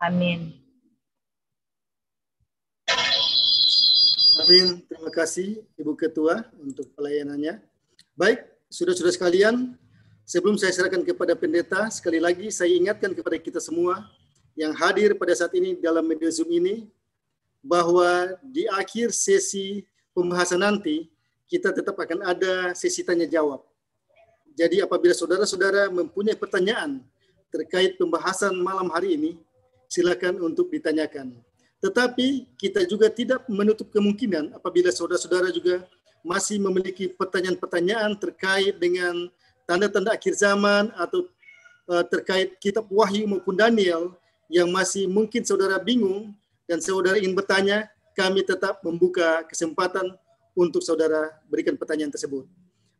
Amin. Amin. Terima kasih Ibu Ketua untuk pelayanannya. Baik, sudah-sudah sekalian, sebelum saya serahkan kepada pendeta, sekali lagi saya ingatkan kepada kita semua yang hadir pada saat ini dalam media Zoom ini, bahwa di akhir sesi pembahasan nanti, kita tetap akan ada sesi tanya-jawab. Jadi apabila saudara-saudara mempunyai pertanyaan terkait pembahasan malam hari ini, silakan untuk ditanyakan. Tetapi kita juga tidak menutup kemungkinan apabila saudara-saudara juga masih memiliki pertanyaan-pertanyaan terkait dengan tanda-tanda akhir zaman atau eh, terkait kitab Wahyu maupun Daniel yang masih mungkin saudara bingung dan saudara ingin bertanya, kami tetap membuka kesempatan untuk saudara berikan pertanyaan tersebut.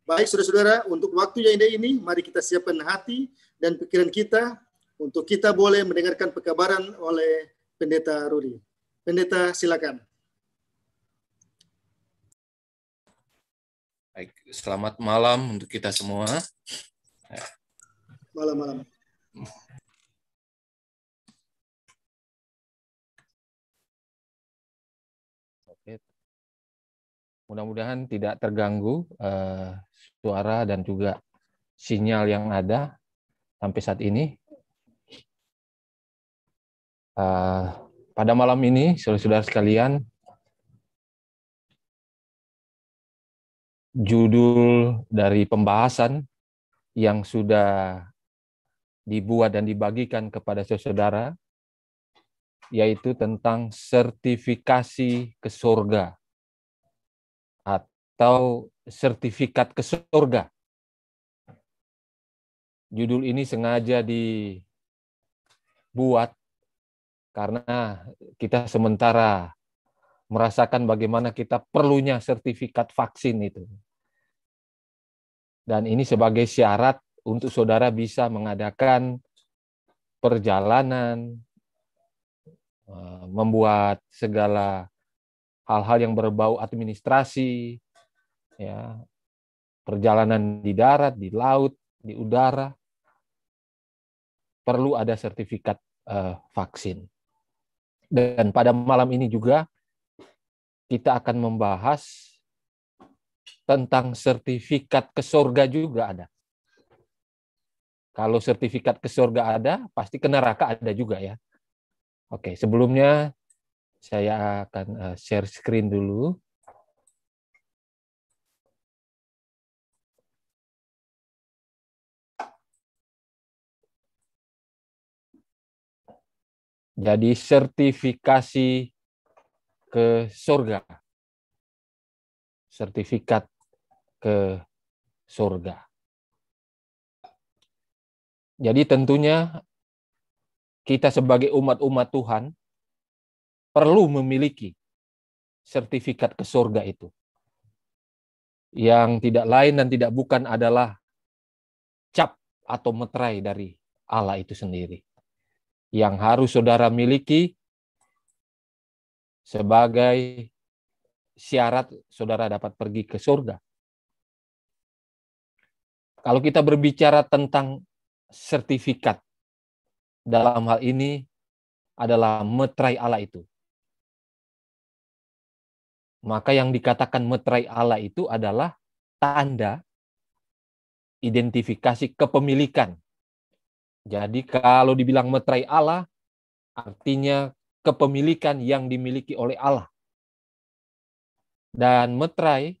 Baik saudara-saudara, untuk waktu yang indah ini, mari kita siapkan hati dan pikiran kita untuk kita boleh mendengarkan pekabaran oleh Pendeta Rudi. Pendeta, silakan. Baik, selamat malam untuk kita semua. Malam-malam. mudah-mudahan tidak terganggu uh, suara dan juga sinyal yang ada sampai saat ini. Eh, pada malam ini, saudara-saudara sekalian, judul dari pembahasan yang sudah dibuat dan dibagikan kepada saudara, yaitu tentang sertifikasi ke surga atau sertifikat ke surga. Judul ini sengaja dibuat karena kita sementara merasakan bagaimana kita perlunya sertifikat vaksin itu. Dan ini sebagai syarat untuk saudara bisa mengadakan perjalanan, eh, membuat segala hal-hal yang berbau administrasi, ya, perjalanan di darat, di laut, di udara, perlu ada sertifikat uh, vaksin. Dan pada malam ini juga kita akan membahas tentang sertifikat ke surga juga ada. Kalau sertifikat ke surga ada, pasti ke neraka ada juga ya. Oke, sebelumnya saya akan eh, share screen dulu. Jadi sertifikasi ke surga. Sertifikat ke surga. Jadi tentunya kita sebagai umat-umat Tuhan perlu memiliki sertifikat ke surga itu. Yang tidak lain dan tidak bukan adalah cap atau meterai dari Allah itu sendiri yang harus saudara miliki sebagai syarat saudara dapat pergi ke surga. Kalau kita berbicara tentang sertifikat dalam hal ini adalah metrai Allah itu. Maka yang dikatakan metrai Allah itu adalah tanda identifikasi kepemilikan jadi kalau dibilang metrai Allah, artinya kepemilikan yang dimiliki oleh Allah. Dan metrai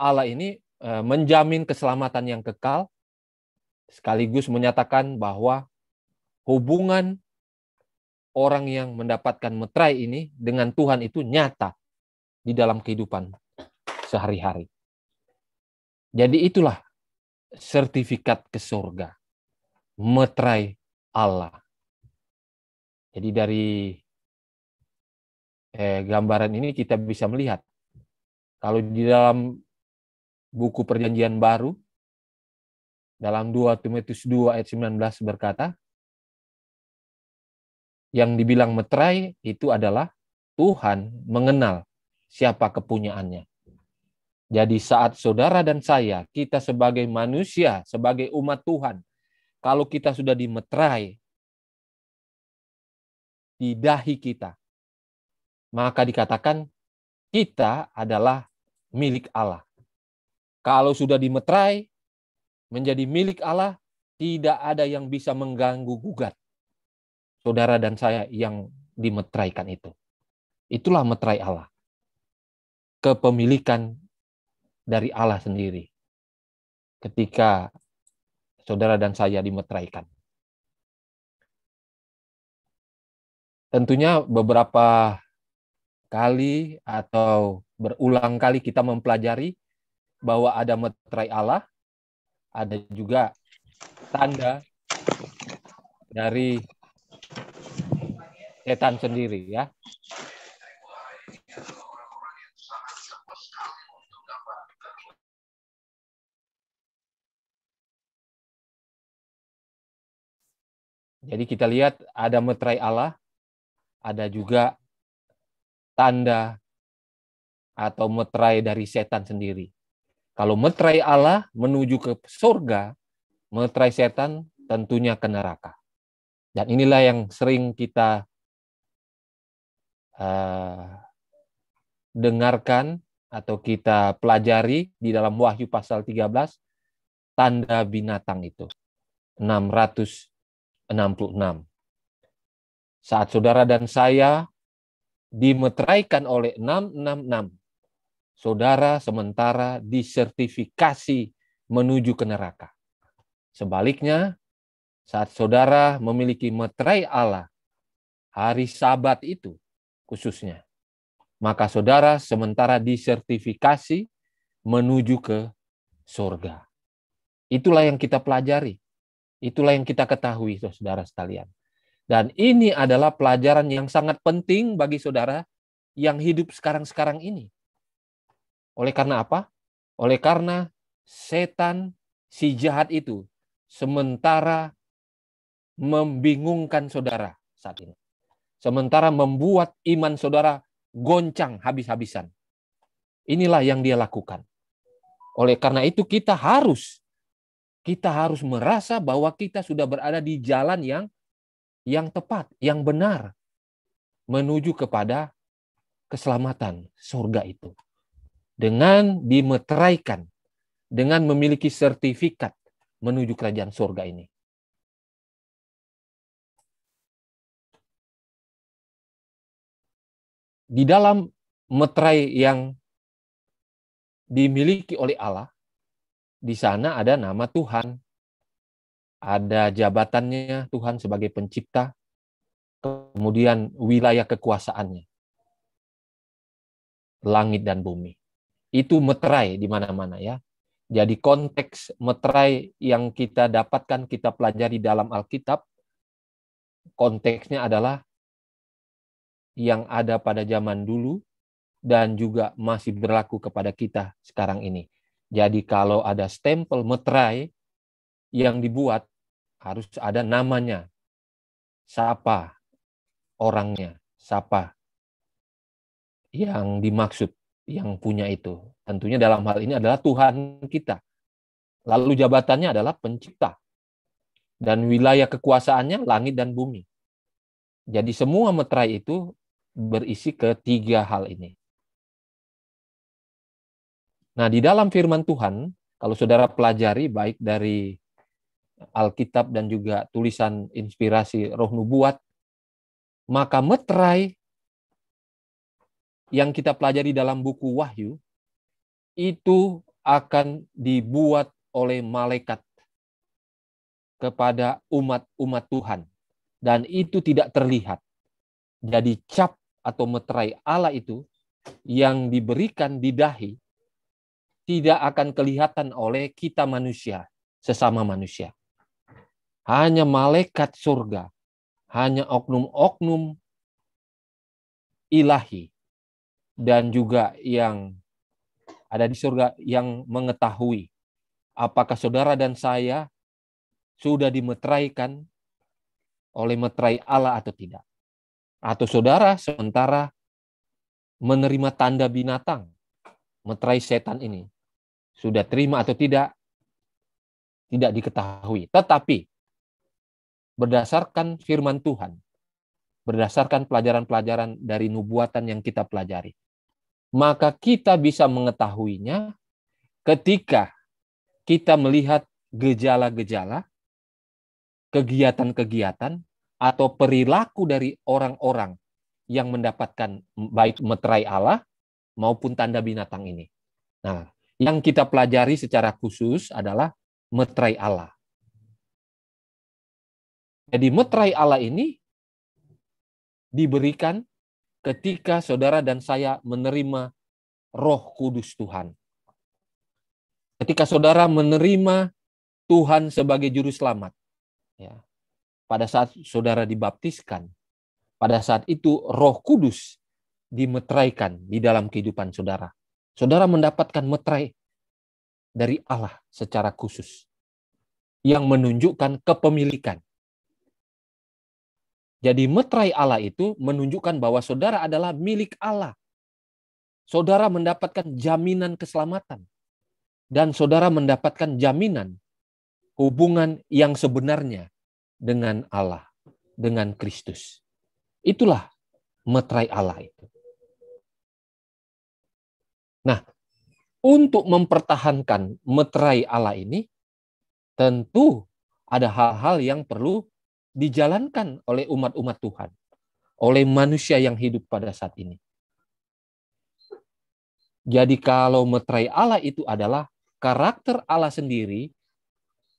Allah ini e, menjamin keselamatan yang kekal, sekaligus menyatakan bahwa hubungan orang yang mendapatkan metrai ini dengan Tuhan itu nyata di dalam kehidupan sehari-hari. Jadi itulah sertifikat ke surga meterai Allah. Jadi dari eh, gambaran ini kita bisa melihat kalau di dalam buku perjanjian baru dalam 2 Timotius 2 ayat 19 berkata yang dibilang meterai itu adalah Tuhan mengenal siapa kepunyaannya. Jadi saat saudara dan saya, kita sebagai manusia, sebagai umat Tuhan, kalau kita sudah dimeterai di dahi kita, maka dikatakan kita adalah milik Allah. Kalau sudah dimeterai menjadi milik Allah, tidak ada yang bisa mengganggu gugat saudara dan saya yang dimeteraikan itu. Itulah meterai Allah. Kepemilikan dari Allah sendiri. Ketika saudara dan saya dimeteraikan. Tentunya beberapa kali atau berulang kali kita mempelajari bahwa ada meterai Allah, ada juga tanda dari setan sendiri ya. Jadi kita lihat ada metrai Allah, ada juga tanda atau metrai dari setan sendiri. Kalau metrai Allah menuju ke surga, metrai setan tentunya ke neraka. Dan inilah yang sering kita uh, dengarkan atau kita pelajari di dalam Wahyu pasal 13 tanda binatang itu. 600 66. Saat saudara dan saya dimeteraikan oleh 666, saudara sementara disertifikasi menuju ke neraka. Sebaliknya, saat saudara memiliki meterai Allah, hari sabat itu khususnya, maka saudara sementara disertifikasi menuju ke surga. Itulah yang kita pelajari. Itulah yang kita ketahui, saudara sekalian. Dan ini adalah pelajaran yang sangat penting bagi saudara yang hidup sekarang-sekarang ini. Oleh karena apa? Oleh karena setan si jahat itu sementara membingungkan saudara saat ini. Sementara membuat iman saudara goncang habis-habisan. Inilah yang dia lakukan. Oleh karena itu kita harus kita harus merasa bahwa kita sudah berada di jalan yang yang tepat, yang benar menuju kepada keselamatan surga itu. Dengan dimeteraikan, dengan memiliki sertifikat menuju kerajaan surga ini. Di dalam meterai yang dimiliki oleh Allah, di sana ada nama Tuhan, ada jabatannya Tuhan sebagai pencipta, kemudian wilayah kekuasaannya, langit dan bumi. Itu meterai di mana-mana ya. Jadi konteks meterai yang kita dapatkan, kita pelajari dalam Alkitab, konteksnya adalah yang ada pada zaman dulu dan juga masih berlaku kepada kita sekarang ini. Jadi kalau ada stempel meterai yang dibuat harus ada namanya. Siapa orangnya? Siapa yang dimaksud yang punya itu? Tentunya dalam hal ini adalah Tuhan kita. Lalu jabatannya adalah pencipta. Dan wilayah kekuasaannya langit dan bumi. Jadi semua meterai itu berisi ketiga hal ini. Nah, di dalam firman Tuhan, kalau saudara pelajari baik dari Alkitab dan juga tulisan inspirasi roh nubuat, maka meterai yang kita pelajari dalam buku Wahyu itu akan dibuat oleh malaikat kepada umat-umat Tuhan dan itu tidak terlihat. Jadi cap atau meterai Allah itu yang diberikan di dahi tidak akan kelihatan oleh kita manusia, sesama manusia. Hanya malaikat surga, hanya oknum-oknum ilahi, dan juga yang ada di surga yang mengetahui apakah saudara dan saya sudah dimeteraikan oleh meterai Allah atau tidak. Atau saudara sementara menerima tanda binatang, meterai setan ini sudah terima atau tidak tidak diketahui. Tetapi berdasarkan firman Tuhan, berdasarkan pelajaran-pelajaran dari nubuatan yang kita pelajari, maka kita bisa mengetahuinya ketika kita melihat gejala-gejala, kegiatan-kegiatan, atau perilaku dari orang-orang yang mendapatkan baik meterai Allah maupun tanda binatang ini. Nah, yang kita pelajari secara khusus adalah metrai Allah. Jadi metrai Allah ini diberikan ketika saudara dan saya menerima roh kudus Tuhan. Ketika saudara menerima Tuhan sebagai juru selamat. Ya. Pada saat saudara dibaptiskan, pada saat itu roh kudus dimetraikan di dalam kehidupan saudara. Saudara mendapatkan metrai dari Allah secara khusus yang menunjukkan kepemilikan. Jadi metrai Allah itu menunjukkan bahwa saudara adalah milik Allah. Saudara mendapatkan jaminan keselamatan. Dan saudara mendapatkan jaminan hubungan yang sebenarnya dengan Allah, dengan Kristus. Itulah metrai Allah itu. Nah, untuk mempertahankan meterai Allah ini, tentu ada hal-hal yang perlu dijalankan oleh umat-umat Tuhan, oleh manusia yang hidup pada saat ini. Jadi kalau meterai Allah itu adalah karakter Allah sendiri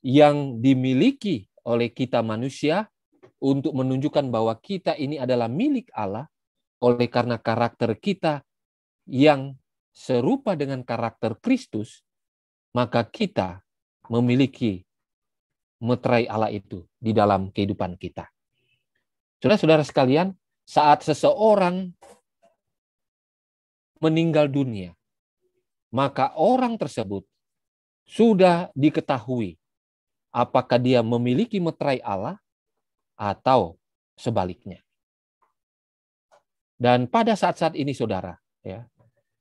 yang dimiliki oleh kita manusia untuk menunjukkan bahwa kita ini adalah milik Allah oleh karena karakter kita yang serupa dengan karakter Kristus, maka kita memiliki metrai Allah itu di dalam kehidupan kita. Saudara-saudara sekalian, saat seseorang meninggal dunia, maka orang tersebut sudah diketahui apakah dia memiliki metrai Allah atau sebaliknya. Dan pada saat-saat ini saudara, ya,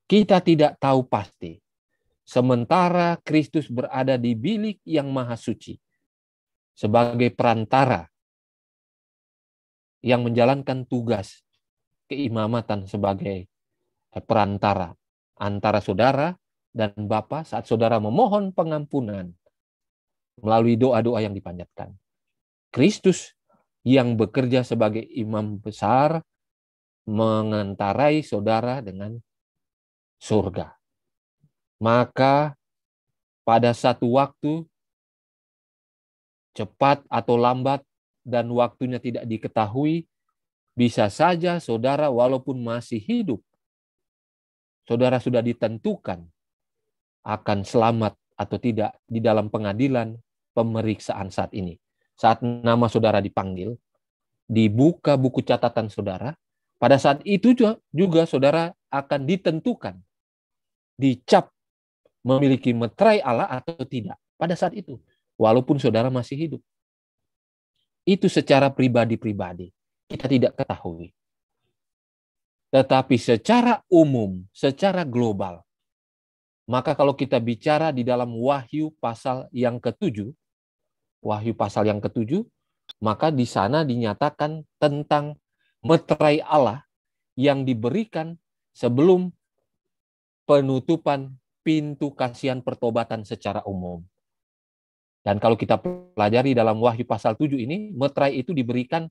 kita tidak tahu pasti. Sementara Kristus berada di bilik yang maha suci sebagai perantara yang menjalankan tugas keimamatan sebagai perantara antara saudara dan Bapa saat saudara memohon pengampunan melalui doa-doa yang dipanjatkan. Kristus yang bekerja sebagai imam besar mengantarai saudara dengan surga. Maka pada satu waktu, cepat atau lambat, dan waktunya tidak diketahui, bisa saja saudara walaupun masih hidup, saudara sudah ditentukan akan selamat atau tidak di dalam pengadilan pemeriksaan saat ini. Saat nama saudara dipanggil, dibuka buku catatan saudara, pada saat itu juga saudara akan ditentukan, dicap memiliki meterai Allah atau tidak. Pada saat itu, walaupun saudara masih hidup. Itu secara pribadi-pribadi, kita tidak ketahui. Tetapi secara umum, secara global, maka kalau kita bicara di dalam Wahyu pasal yang ketujuh, Wahyu pasal yang ketujuh, maka di sana dinyatakan tentang meterai Allah yang diberikan sebelum penutupan pintu kasihan pertobatan secara umum. Dan kalau kita pelajari dalam Wahyu pasal 7 ini, meterai itu diberikan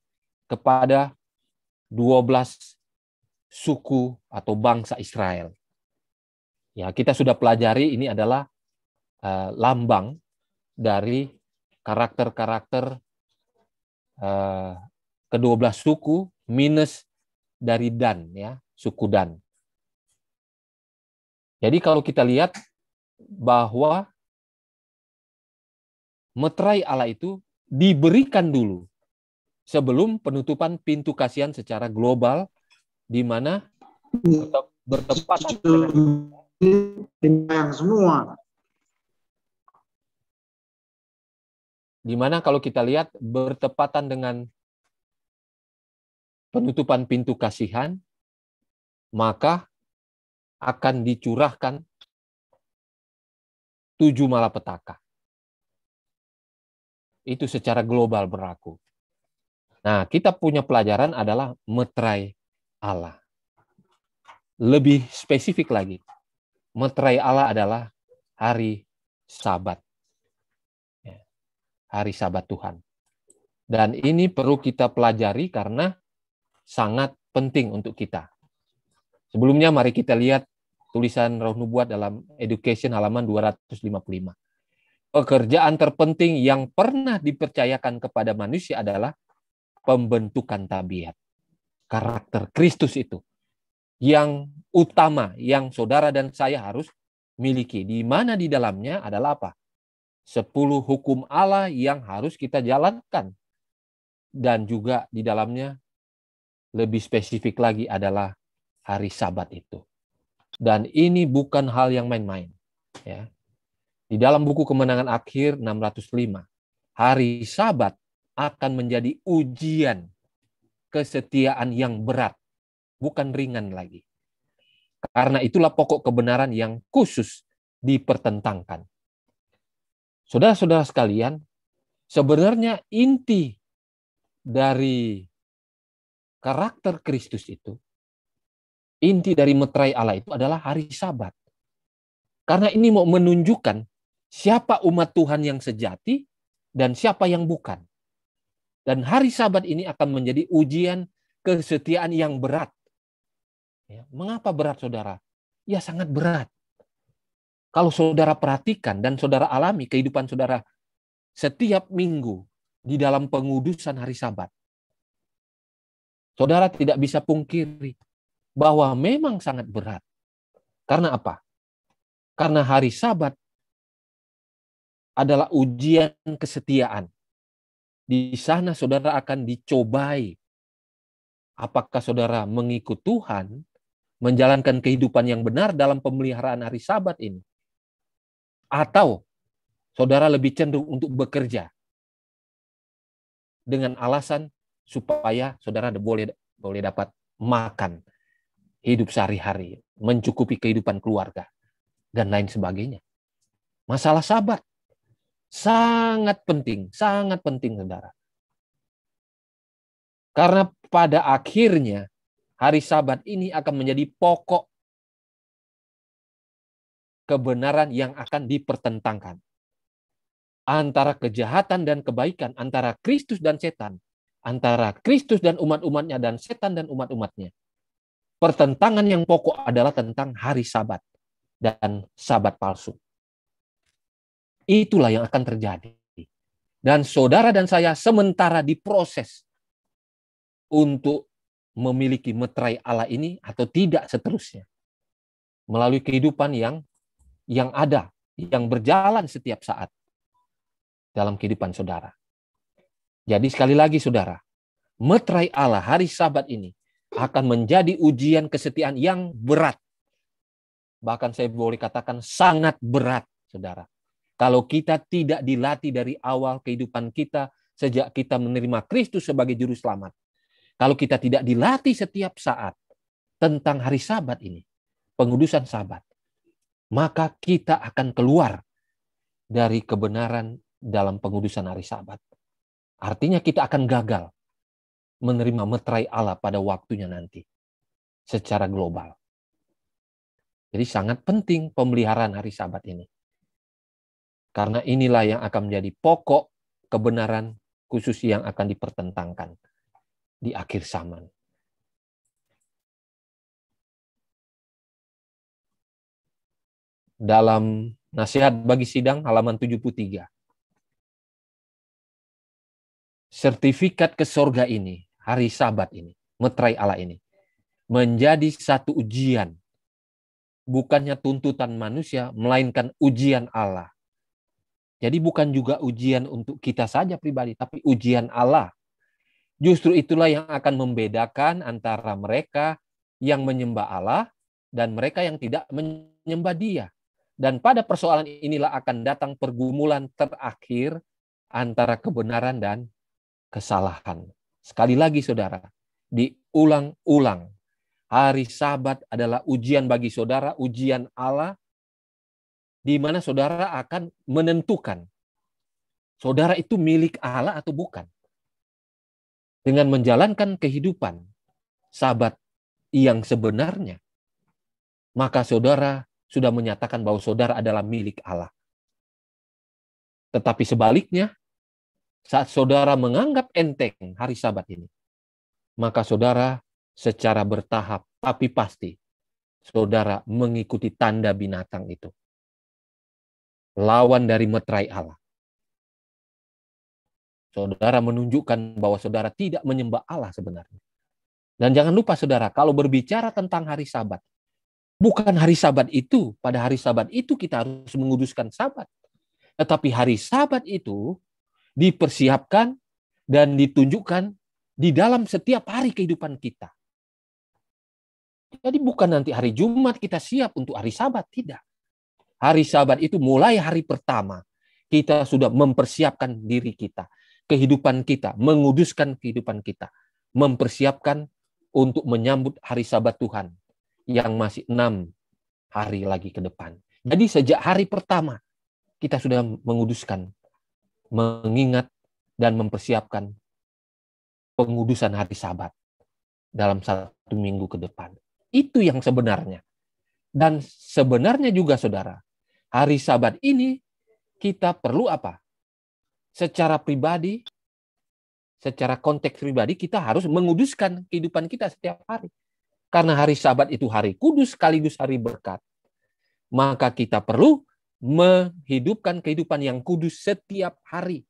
kepada 12 suku atau bangsa Israel. Ya, kita sudah pelajari ini adalah uh, lambang dari karakter-karakter uh, kedua belas suku minus dari Dan ya, suku Dan. Jadi kalau kita lihat bahwa meterai Allah itu diberikan dulu sebelum penutupan pintu kasihan secara global di mana bertepatan yang semua. Di mana kalau kita lihat bertepatan dengan penutupan pintu kasihan, maka akan dicurahkan tujuh malapetaka. Itu secara global berlaku. Nah, kita punya pelajaran adalah metrai Allah. Lebih spesifik lagi, metrai Allah adalah hari Sabat. Ya, hari Sabat Tuhan. Dan ini perlu kita pelajari karena sangat penting untuk kita. Sebelumnya mari kita lihat tulisan Roh Nubuat dalam Education halaman 255. Pekerjaan terpenting yang pernah dipercayakan kepada manusia adalah pembentukan tabiat. Karakter Kristus itu yang utama yang saudara dan saya harus miliki. Di mana di dalamnya adalah apa? Sepuluh hukum Allah yang harus kita jalankan. Dan juga di dalamnya lebih spesifik lagi adalah hari Sabat itu. Dan ini bukan hal yang main-main. Ya. Di dalam buku kemenangan akhir 605, hari Sabat akan menjadi ujian kesetiaan yang berat, bukan ringan lagi. Karena itulah pokok kebenaran yang khusus dipertentangkan. Saudara-saudara sekalian, sebenarnya inti dari karakter Kristus itu, inti dari metrai Allah itu adalah hari sabat. Karena ini mau menunjukkan siapa umat Tuhan yang sejati dan siapa yang bukan. Dan hari sabat ini akan menjadi ujian kesetiaan yang berat. Ya, mengapa berat saudara? Ya sangat berat. Kalau saudara perhatikan dan saudara alami kehidupan saudara setiap minggu di dalam pengudusan hari sabat, Saudara tidak bisa pungkiri bahwa memang sangat berat. Karena apa? Karena hari Sabat adalah ujian kesetiaan. Di sana saudara akan dicobai apakah saudara mengikut Tuhan, menjalankan kehidupan yang benar dalam pemeliharaan hari Sabat ini, atau saudara lebih cenderung untuk bekerja dengan alasan supaya saudara boleh boleh dapat makan hidup sehari-hari, mencukupi kehidupan keluarga dan lain sebagainya. Masalah sabat sangat penting, sangat penting saudara. Karena pada akhirnya hari sabat ini akan menjadi pokok kebenaran yang akan dipertentangkan. Antara kejahatan dan kebaikan, antara Kristus dan setan, antara Kristus dan umat-umatnya dan setan dan umat-umatnya. Pertentangan yang pokok adalah tentang hari sabat dan sabat palsu. Itulah yang akan terjadi. Dan saudara dan saya sementara diproses untuk memiliki meterai Allah ini atau tidak seterusnya. Melalui kehidupan yang yang ada, yang berjalan setiap saat dalam kehidupan saudara. Jadi sekali lagi saudara, metrai Allah hari sabat ini akan menjadi ujian kesetiaan yang berat. Bahkan saya boleh katakan sangat berat, saudara. Kalau kita tidak dilatih dari awal kehidupan kita sejak kita menerima Kristus sebagai juru selamat. Kalau kita tidak dilatih setiap saat tentang hari sabat ini, pengudusan sabat, maka kita akan keluar dari kebenaran dalam pengudusan hari sabat. Artinya kita akan gagal menerima meterai Allah pada waktunya nanti secara global. Jadi sangat penting pemeliharaan hari sabat ini. Karena inilah yang akan menjadi pokok kebenaran khusus yang akan dipertentangkan di akhir zaman. Dalam nasihat bagi sidang halaman 73 sertifikat ke sorga ini, hari sabat ini, metrai Allah ini, menjadi satu ujian. Bukannya tuntutan manusia, melainkan ujian Allah. Jadi bukan juga ujian untuk kita saja pribadi, tapi ujian Allah. Justru itulah yang akan membedakan antara mereka yang menyembah Allah dan mereka yang tidak menyembah dia. Dan pada persoalan inilah akan datang pergumulan terakhir antara kebenaran dan kesalahan. Sekali lagi saudara, diulang-ulang. Hari sabat adalah ujian bagi saudara, ujian Allah, di mana saudara akan menentukan saudara itu milik Allah atau bukan. Dengan menjalankan kehidupan sabat yang sebenarnya, maka saudara sudah menyatakan bahwa saudara adalah milik Allah. Tetapi sebaliknya, saat saudara menganggap enteng hari Sabat ini, maka saudara secara bertahap tapi pasti saudara mengikuti tanda binatang itu. Lawan dari metrai Allah. Saudara menunjukkan bahwa saudara tidak menyembah Allah sebenarnya. Dan jangan lupa saudara, kalau berbicara tentang hari sabat, bukan hari sabat itu, pada hari sabat itu kita harus menguduskan sabat. Tetapi hari sabat itu dipersiapkan dan ditunjukkan di dalam setiap hari kehidupan kita. Jadi bukan nanti hari Jumat kita siap untuk hari Sabat, tidak. Hari Sabat itu mulai hari pertama kita sudah mempersiapkan diri kita, kehidupan kita, menguduskan kehidupan kita, mempersiapkan untuk menyambut hari Sabat Tuhan yang masih enam hari lagi ke depan. Jadi sejak hari pertama kita sudah menguduskan mengingat dan mempersiapkan pengudusan hari Sabat dalam satu minggu ke depan. Itu yang sebenarnya. Dan sebenarnya juga saudara, hari Sabat ini kita perlu apa? Secara pribadi, secara konteks pribadi kita harus menguduskan kehidupan kita setiap hari. Karena hari Sabat itu hari kudus sekaligus hari berkat. Maka kita perlu menghidupkan kehidupan yang kudus setiap hari,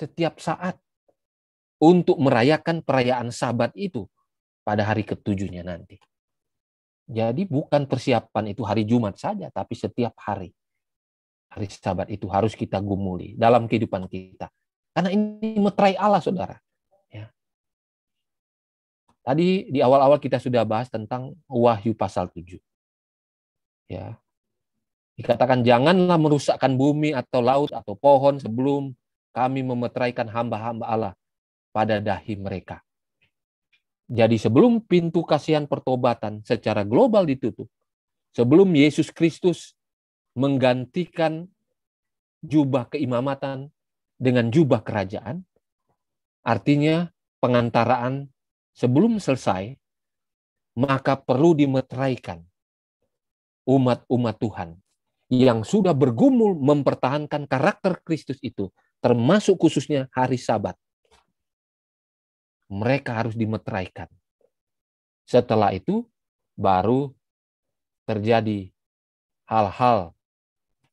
setiap saat untuk merayakan perayaan sabat itu pada hari ketujuhnya nanti. Jadi bukan persiapan itu hari Jumat saja, tapi setiap hari. Hari sabat itu harus kita gumuli dalam kehidupan kita. Karena ini meterai Allah, saudara. Ya. Tadi di awal-awal kita sudah bahas tentang Wahyu pasal 7. Ya, Dikatakan janganlah merusakkan bumi atau laut atau pohon sebelum kami memeteraikan hamba-hamba Allah pada dahi mereka. Jadi sebelum pintu kasihan pertobatan secara global ditutup, sebelum Yesus Kristus menggantikan jubah keimamatan dengan jubah kerajaan, artinya pengantaraan sebelum selesai, maka perlu dimeteraikan umat-umat Tuhan yang sudah bergumul mempertahankan karakter Kristus itu, termasuk khususnya hari Sabat. Mereka harus dimeteraikan. Setelah itu baru terjadi hal-hal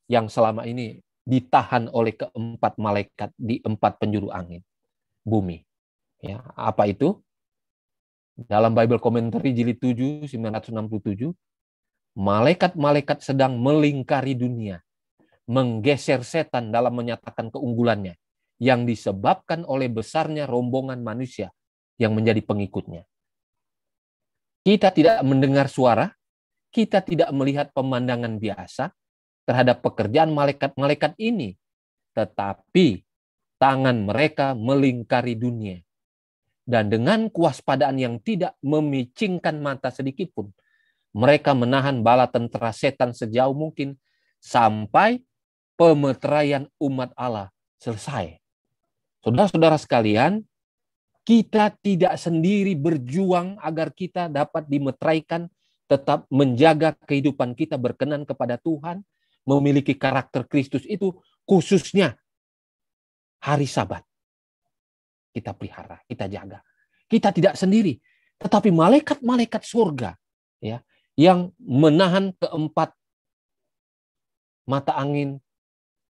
yang selama ini ditahan oleh keempat malaikat di empat penjuru angin bumi. Ya, apa itu? Dalam Bible Commentary jilid 7 967 malaikat-malaikat sedang melingkari dunia, menggeser setan dalam menyatakan keunggulannya yang disebabkan oleh besarnya rombongan manusia yang menjadi pengikutnya. Kita tidak mendengar suara, kita tidak melihat pemandangan biasa terhadap pekerjaan malaikat-malaikat ini, tetapi tangan mereka melingkari dunia. Dan dengan kewaspadaan yang tidak memicingkan mata sedikit pun, mereka menahan bala tentara setan sejauh mungkin sampai pemeteraian umat Allah selesai. Saudara-saudara sekalian, kita tidak sendiri berjuang agar kita dapat dimeteraikan, tetap menjaga kehidupan kita berkenan kepada Tuhan, memiliki karakter Kristus itu khususnya hari sabat. Kita pelihara, kita jaga. Kita tidak sendiri, tetapi malaikat-malaikat surga ya yang menahan keempat mata angin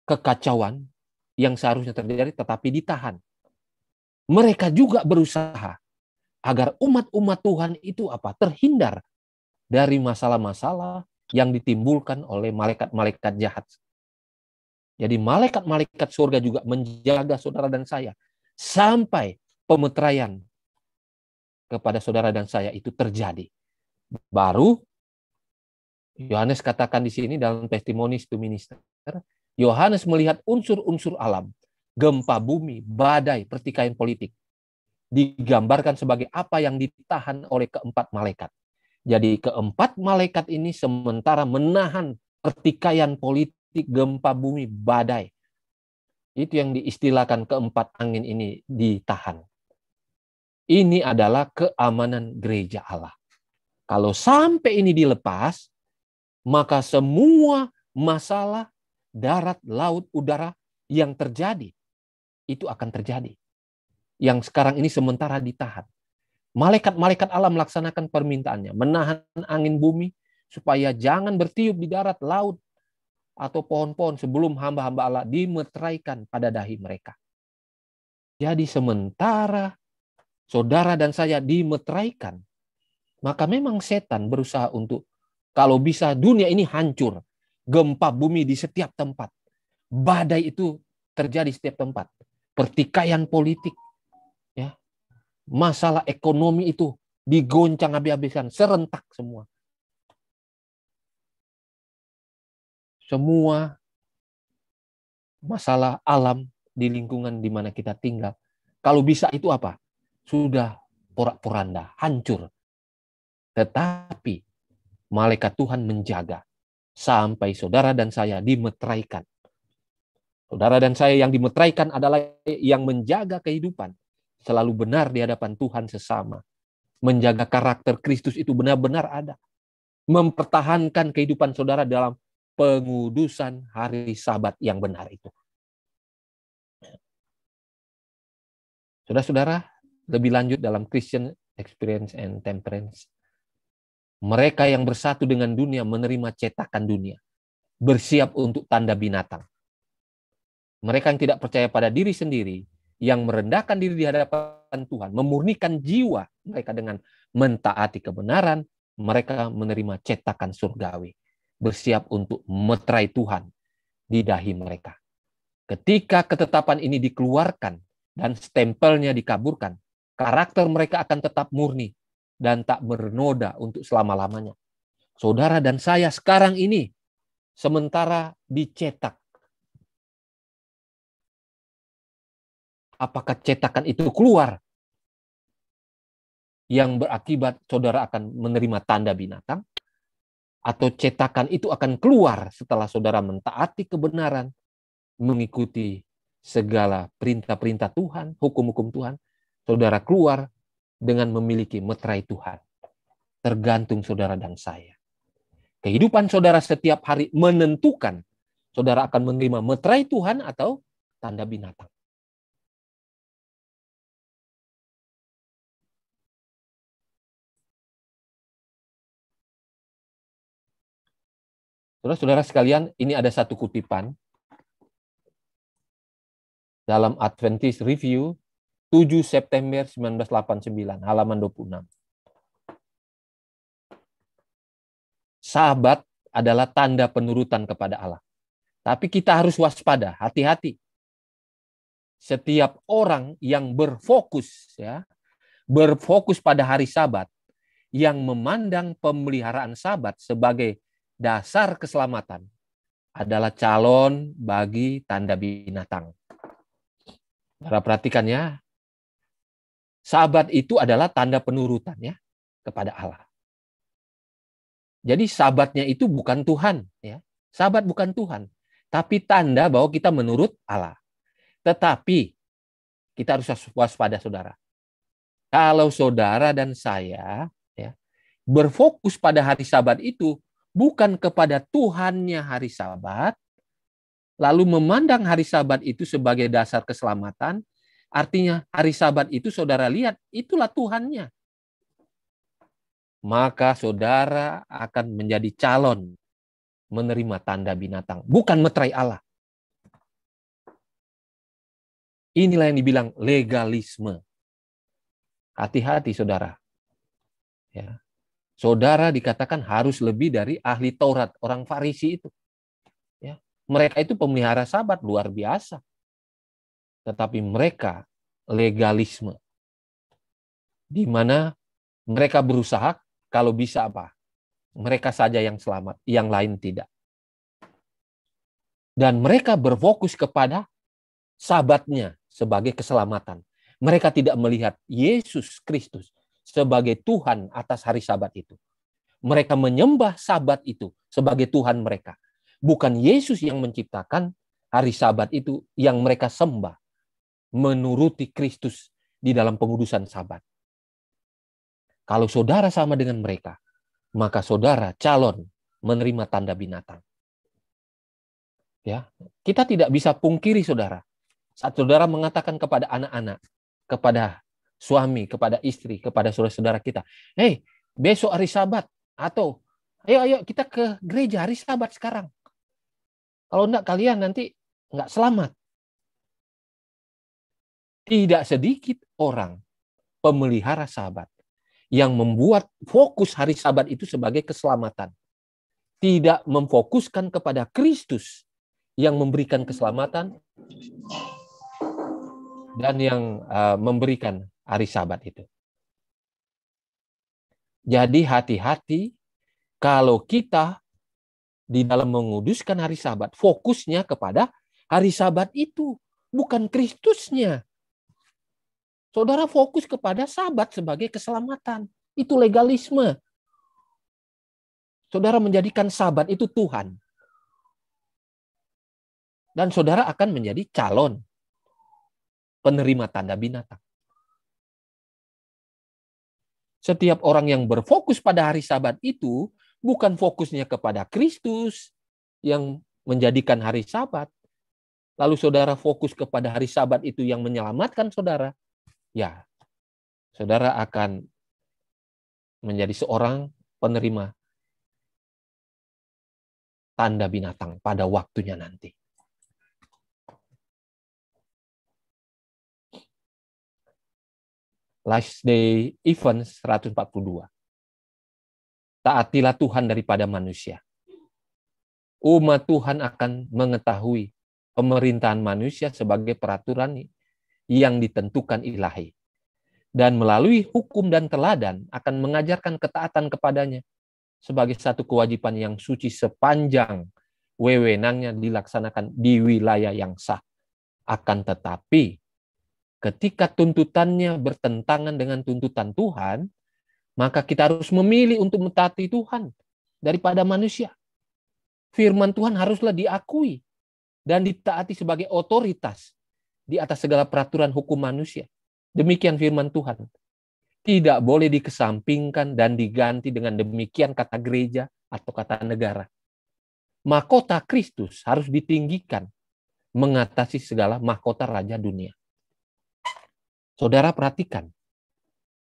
kekacauan yang seharusnya terjadi tetapi ditahan. Mereka juga berusaha agar umat-umat Tuhan itu apa? terhindar dari masalah-masalah yang ditimbulkan oleh malaikat-malaikat jahat. Jadi malaikat-malaikat surga juga menjaga saudara dan saya sampai pemeteraian kepada saudara dan saya itu terjadi. Baru Yohanes katakan di sini dalam testimoni to minister, Yohanes melihat unsur-unsur alam, gempa bumi, badai, pertikaian politik digambarkan sebagai apa yang ditahan oleh keempat malaikat. Jadi keempat malaikat ini sementara menahan pertikaian politik, gempa bumi, badai. Itu yang diistilahkan keempat angin ini ditahan. Ini adalah keamanan gereja Allah. Kalau sampai ini dilepas, maka semua masalah darat, laut, udara yang terjadi itu akan terjadi. Yang sekarang ini sementara ditahan. Malaikat-malaikat Allah melaksanakan permintaannya, menahan angin bumi supaya jangan bertiup di darat, laut, atau pohon-pohon sebelum hamba-hamba Allah dimeteraikan pada dahi mereka. Jadi sementara saudara dan saya dimeteraikan, maka memang setan berusaha untuk kalau bisa dunia ini hancur. Gempa bumi di setiap tempat. Badai itu terjadi setiap tempat. Pertikaian politik. ya Masalah ekonomi itu digoncang habis-habisan. Serentak semua. Semua masalah alam di lingkungan di mana kita tinggal. Kalau bisa itu apa? Sudah porak-poranda, hancur. Tetapi malaikat Tuhan menjaga sampai saudara dan saya dimeteraikan. Saudara dan saya yang dimeteraikan adalah yang menjaga kehidupan selalu benar di hadapan Tuhan sesama. Menjaga karakter Kristus itu benar-benar ada. Mempertahankan kehidupan saudara dalam pengudusan hari sabat yang benar itu. Saudara-saudara, lebih lanjut dalam Christian Experience and Temperance mereka yang bersatu dengan dunia menerima cetakan dunia, bersiap untuk tanda binatang. Mereka yang tidak percaya pada diri sendiri, yang merendahkan diri di hadapan Tuhan, memurnikan jiwa mereka dengan mentaati kebenaran, mereka menerima cetakan surgawi, bersiap untuk metrai Tuhan di dahi mereka. Ketika ketetapan ini dikeluarkan dan stempelnya dikaburkan, karakter mereka akan tetap murni, dan tak bernoda untuk selama-lamanya. Saudara dan saya sekarang ini sementara dicetak. Apakah cetakan itu keluar? Yang berakibat saudara akan menerima tanda binatang? Atau cetakan itu akan keluar setelah saudara mentaati kebenaran, mengikuti segala perintah-perintah Tuhan, hukum-hukum Tuhan, saudara keluar dengan memiliki meterai Tuhan. Tergantung saudara dan saya. Kehidupan saudara setiap hari menentukan saudara akan menerima meterai Tuhan atau tanda binatang. Saudara-saudara sekalian, ini ada satu kutipan dalam Adventist Review 7 September 1989, halaman 26. Sahabat adalah tanda penurutan kepada Allah. Tapi kita harus waspada, hati-hati. Setiap orang yang berfokus ya, berfokus pada hari Sabat yang memandang pemeliharaan Sabat sebagai dasar keselamatan adalah calon bagi tanda binatang. Para perhatikan ya, Sahabat itu adalah tanda penurutannya kepada Allah. Jadi sahabatnya itu bukan Tuhan, ya. Sahabat bukan Tuhan, tapi tanda bahwa kita menurut Allah. Tetapi kita harus waspada saudara. Kalau saudara dan saya ya, berfokus pada hari Sabat itu bukan kepada Tuhannya hari Sabat, lalu memandang hari Sabat itu sebagai dasar keselamatan, Artinya hari sabat itu saudara lihat, itulah Tuhannya. Maka saudara akan menjadi calon menerima tanda binatang. Bukan metrai Allah. Inilah yang dibilang legalisme. Hati-hati saudara. Ya. Saudara dikatakan harus lebih dari ahli Taurat, orang Farisi itu. Ya. Mereka itu pemelihara sabat luar biasa tetapi mereka legalisme. Di mana mereka berusaha kalau bisa apa? Mereka saja yang selamat, yang lain tidak. Dan mereka berfokus kepada sahabatnya sebagai keselamatan. Mereka tidak melihat Yesus Kristus sebagai Tuhan atas hari sabat itu. Mereka menyembah sabat itu sebagai Tuhan mereka. Bukan Yesus yang menciptakan hari sabat itu yang mereka sembah menuruti Kristus di dalam pengudusan Sabat. Kalau saudara sama dengan mereka, maka saudara calon menerima tanda binatang. Ya, kita tidak bisa pungkiri saudara. Saat saudara mengatakan kepada anak-anak, kepada suami, kepada istri, kepada saudara-saudara kita, "Hei, besok hari Sabat atau ayo ayo kita ke gereja hari Sabat sekarang." Kalau enggak kalian nanti enggak selamat tidak sedikit orang pemelihara sahabat yang membuat fokus hari Sabat itu sebagai keselamatan. Tidak memfokuskan kepada Kristus yang memberikan keselamatan dan yang uh, memberikan hari Sabat itu. Jadi hati-hati kalau kita di dalam menguduskan hari Sabat fokusnya kepada hari Sabat itu, bukan Kristusnya Saudara fokus kepada sabat sebagai keselamatan. Itu legalisme. Saudara menjadikan sabat itu Tuhan. Dan saudara akan menjadi calon penerima tanda binatang. Setiap orang yang berfokus pada hari sabat itu bukan fokusnya kepada Kristus yang menjadikan hari sabat, lalu saudara fokus kepada hari Sabat itu yang menyelamatkan saudara, ya saudara akan menjadi seorang penerima tanda binatang pada waktunya nanti. Last Day Event 142. Taatilah Tuhan daripada manusia. Umat Tuhan akan mengetahui pemerintahan manusia sebagai peraturan yang ditentukan ilahi. Dan melalui hukum dan teladan akan mengajarkan ketaatan kepadanya sebagai satu kewajiban yang suci sepanjang wewenangnya dilaksanakan di wilayah yang sah. Akan tetapi, ketika tuntutannya bertentangan dengan tuntutan Tuhan, maka kita harus memilih untuk mentaati Tuhan daripada manusia. Firman Tuhan haruslah diakui dan ditaati sebagai otoritas di atas segala peraturan hukum manusia. Demikian firman Tuhan. Tidak boleh dikesampingkan dan diganti dengan demikian kata gereja atau kata negara. Mahkota Kristus harus ditinggikan mengatasi segala mahkota raja dunia. Saudara perhatikan,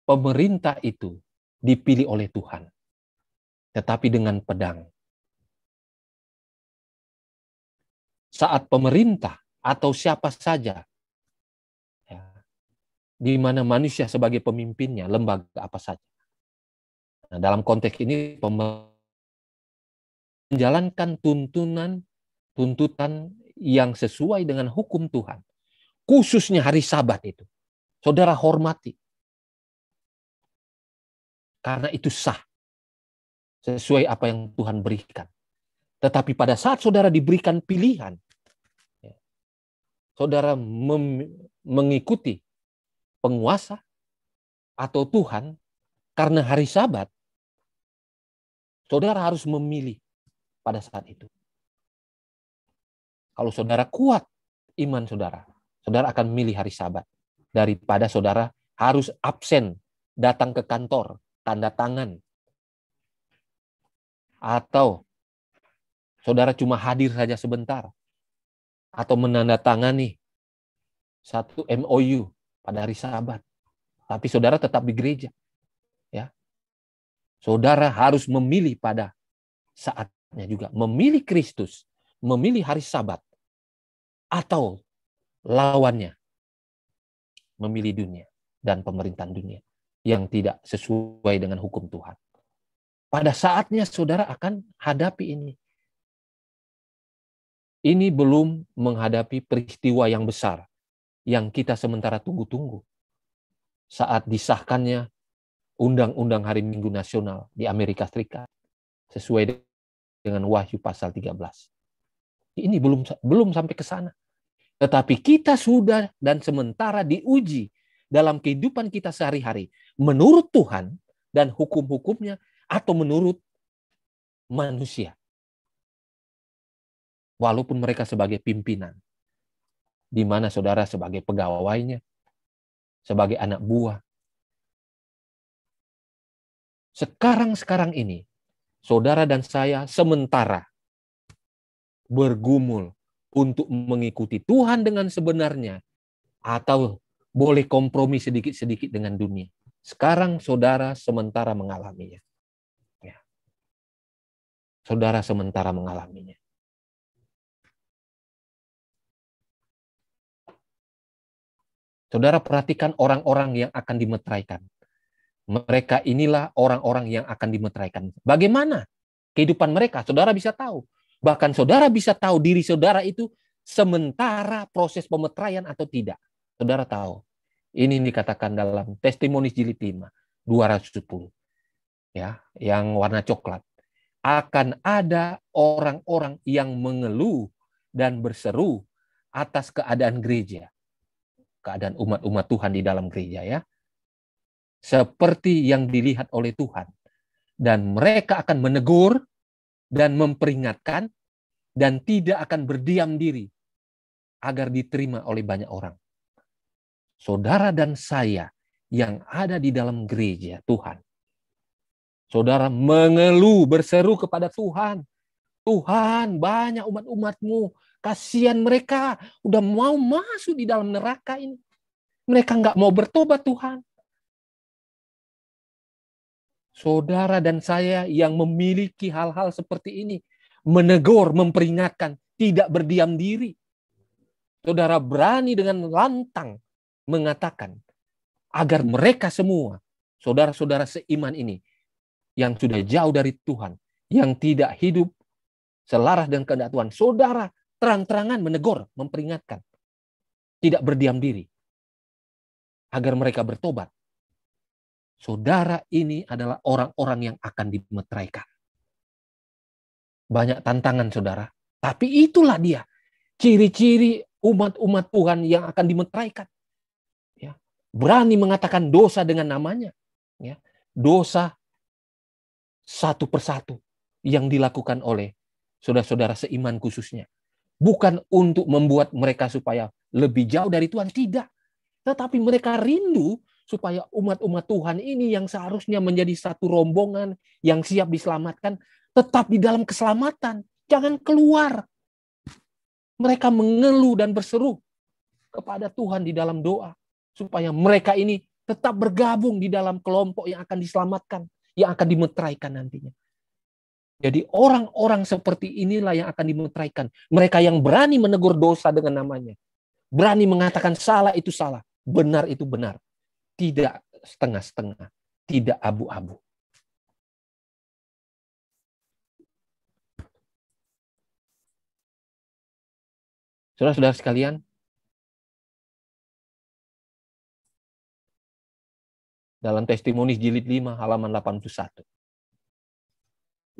pemerintah itu dipilih oleh Tuhan, tetapi dengan pedang. Saat pemerintah atau siapa saja di mana manusia sebagai pemimpinnya lembaga apa saja. Nah, dalam konteks ini menjalankan tuntunan tuntutan yang sesuai dengan hukum Tuhan. Khususnya hari Sabat itu. Saudara hormati. Karena itu sah. Sesuai apa yang Tuhan berikan. Tetapi pada saat saudara diberikan pilihan, ya, saudara mengikuti penguasa, atau Tuhan, karena hari Sabat, saudara harus memilih pada saat itu. Kalau saudara kuat iman saudara, saudara akan milih hari Sabat daripada saudara harus absen datang ke kantor tanda tangan atau saudara cuma hadir saja sebentar atau menandatangani satu MOU pada hari Sabat. Tapi saudara tetap di gereja. Ya. Saudara harus memilih pada saatnya juga, memilih Kristus, memilih hari Sabat atau lawannya memilih dunia dan pemerintahan dunia yang tidak sesuai dengan hukum Tuhan. Pada saatnya saudara akan hadapi ini. Ini belum menghadapi peristiwa yang besar yang kita sementara tunggu-tunggu saat disahkannya Undang-Undang Hari Minggu Nasional di Amerika Serikat sesuai dengan Wahyu pasal 13. Ini belum belum sampai ke sana. Tetapi kita sudah dan sementara diuji dalam kehidupan kita sehari-hari menurut Tuhan dan hukum-hukumnya atau menurut manusia. Walaupun mereka sebagai pimpinan di mana saudara sebagai pegawainya, sebagai anak buah. Sekarang-sekarang ini, saudara dan saya sementara bergumul untuk mengikuti Tuhan dengan sebenarnya atau boleh kompromi sedikit-sedikit dengan dunia. Sekarang saudara sementara mengalaminya. Ya. Saudara sementara mengalaminya. Saudara perhatikan orang-orang yang akan dimeteraikan. Mereka inilah orang-orang yang akan dimeteraikan. Bagaimana kehidupan mereka? Saudara bisa tahu. Bahkan saudara bisa tahu diri saudara itu sementara proses pemeteraian atau tidak. Saudara tahu. Ini dikatakan dalam testimoni jilid 5, 210. Ya, yang warna coklat. Akan ada orang-orang yang mengeluh dan berseru atas keadaan gereja keadaan umat-umat Tuhan di dalam gereja ya. Seperti yang dilihat oleh Tuhan. Dan mereka akan menegur dan memperingatkan dan tidak akan berdiam diri agar diterima oleh banyak orang. Saudara dan saya yang ada di dalam gereja Tuhan. Saudara mengeluh, berseru kepada Tuhan Tuhan, banyak umat-umatmu. Kasihan mereka. Udah mau masuk di dalam neraka ini. Mereka nggak mau bertobat Tuhan. Saudara dan saya yang memiliki hal-hal seperti ini. Menegur, memperingatkan. Tidak berdiam diri. Saudara berani dengan lantang mengatakan. Agar mereka semua, saudara-saudara seiman ini. Yang sudah jauh dari Tuhan. Yang tidak hidup selaras dengan kehendak Tuhan. Saudara terang-terangan menegur, memperingatkan. Tidak berdiam diri. Agar mereka bertobat. Saudara ini adalah orang-orang yang akan dimeteraikan. Banyak tantangan saudara. Tapi itulah dia. Ciri-ciri umat-umat Tuhan yang akan dimeteraikan. Ya. Berani mengatakan dosa dengan namanya. Ya. Dosa satu persatu yang dilakukan oleh saudara-saudara seiman khususnya. Bukan untuk membuat mereka supaya lebih jauh dari Tuhan, tidak. Tetapi mereka rindu supaya umat-umat Tuhan ini yang seharusnya menjadi satu rombongan yang siap diselamatkan, tetap di dalam keselamatan. Jangan keluar. Mereka mengeluh dan berseru kepada Tuhan di dalam doa. Supaya mereka ini tetap bergabung di dalam kelompok yang akan diselamatkan, yang akan dimeteraikan nantinya. Jadi orang-orang seperti inilah yang akan dimeteraikan. Mereka yang berani menegur dosa dengan namanya. Berani mengatakan salah itu salah, benar itu benar. Tidak setengah-setengah, tidak abu-abu. Saudara-saudara sekalian, dalam testimoni jilid 5 halaman 81.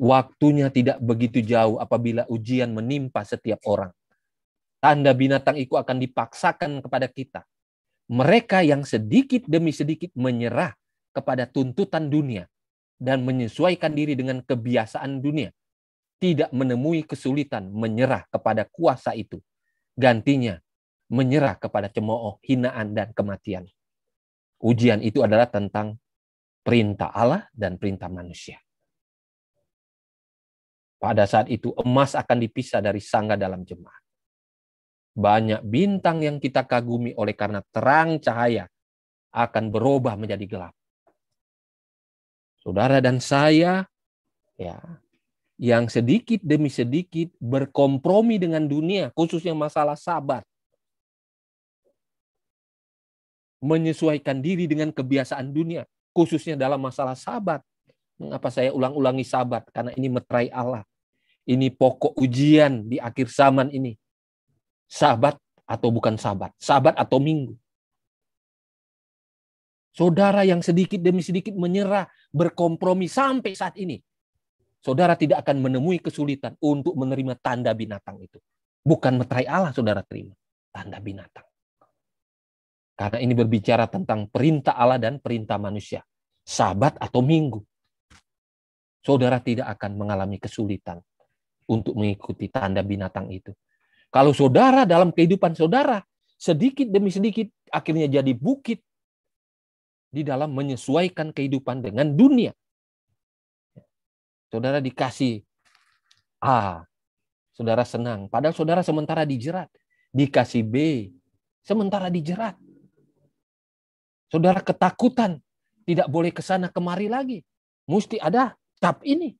Waktunya tidak begitu jauh apabila ujian menimpa setiap orang. Tanda binatang itu akan dipaksakan kepada kita. Mereka yang sedikit demi sedikit menyerah kepada tuntutan dunia dan menyesuaikan diri dengan kebiasaan dunia, tidak menemui kesulitan menyerah kepada kuasa itu. Gantinya, menyerah kepada cemooh, hinaan, dan kematian. Ujian itu adalah tentang perintah Allah dan perintah manusia. Pada saat itu emas akan dipisah dari sangga dalam jemaat. Banyak bintang yang kita kagumi oleh karena terang cahaya akan berubah menjadi gelap. Saudara dan saya ya yang sedikit demi sedikit berkompromi dengan dunia khususnya masalah sabat menyesuaikan diri dengan kebiasaan dunia, khususnya dalam masalah sabat. Mengapa saya ulang-ulangi sabat? Karena ini metrai Allah. Ini pokok ujian di akhir zaman ini. Sahabat atau bukan sahabat, sahabat atau minggu. Saudara yang sedikit demi sedikit menyerah, berkompromi sampai saat ini. Saudara tidak akan menemui kesulitan untuk menerima tanda binatang itu. Bukan meterai Allah saudara terima, tanda binatang. Karena ini berbicara tentang perintah Allah dan perintah manusia. sahabat atau minggu. Saudara tidak akan mengalami kesulitan untuk mengikuti tanda binatang itu. Kalau saudara dalam kehidupan saudara sedikit demi sedikit akhirnya jadi bukit di dalam menyesuaikan kehidupan dengan dunia. Saudara dikasih A, saudara senang. Padahal saudara sementara dijerat. Dikasih B, sementara dijerat. Saudara ketakutan, tidak boleh kesana kemari lagi. Mesti ada cap ini.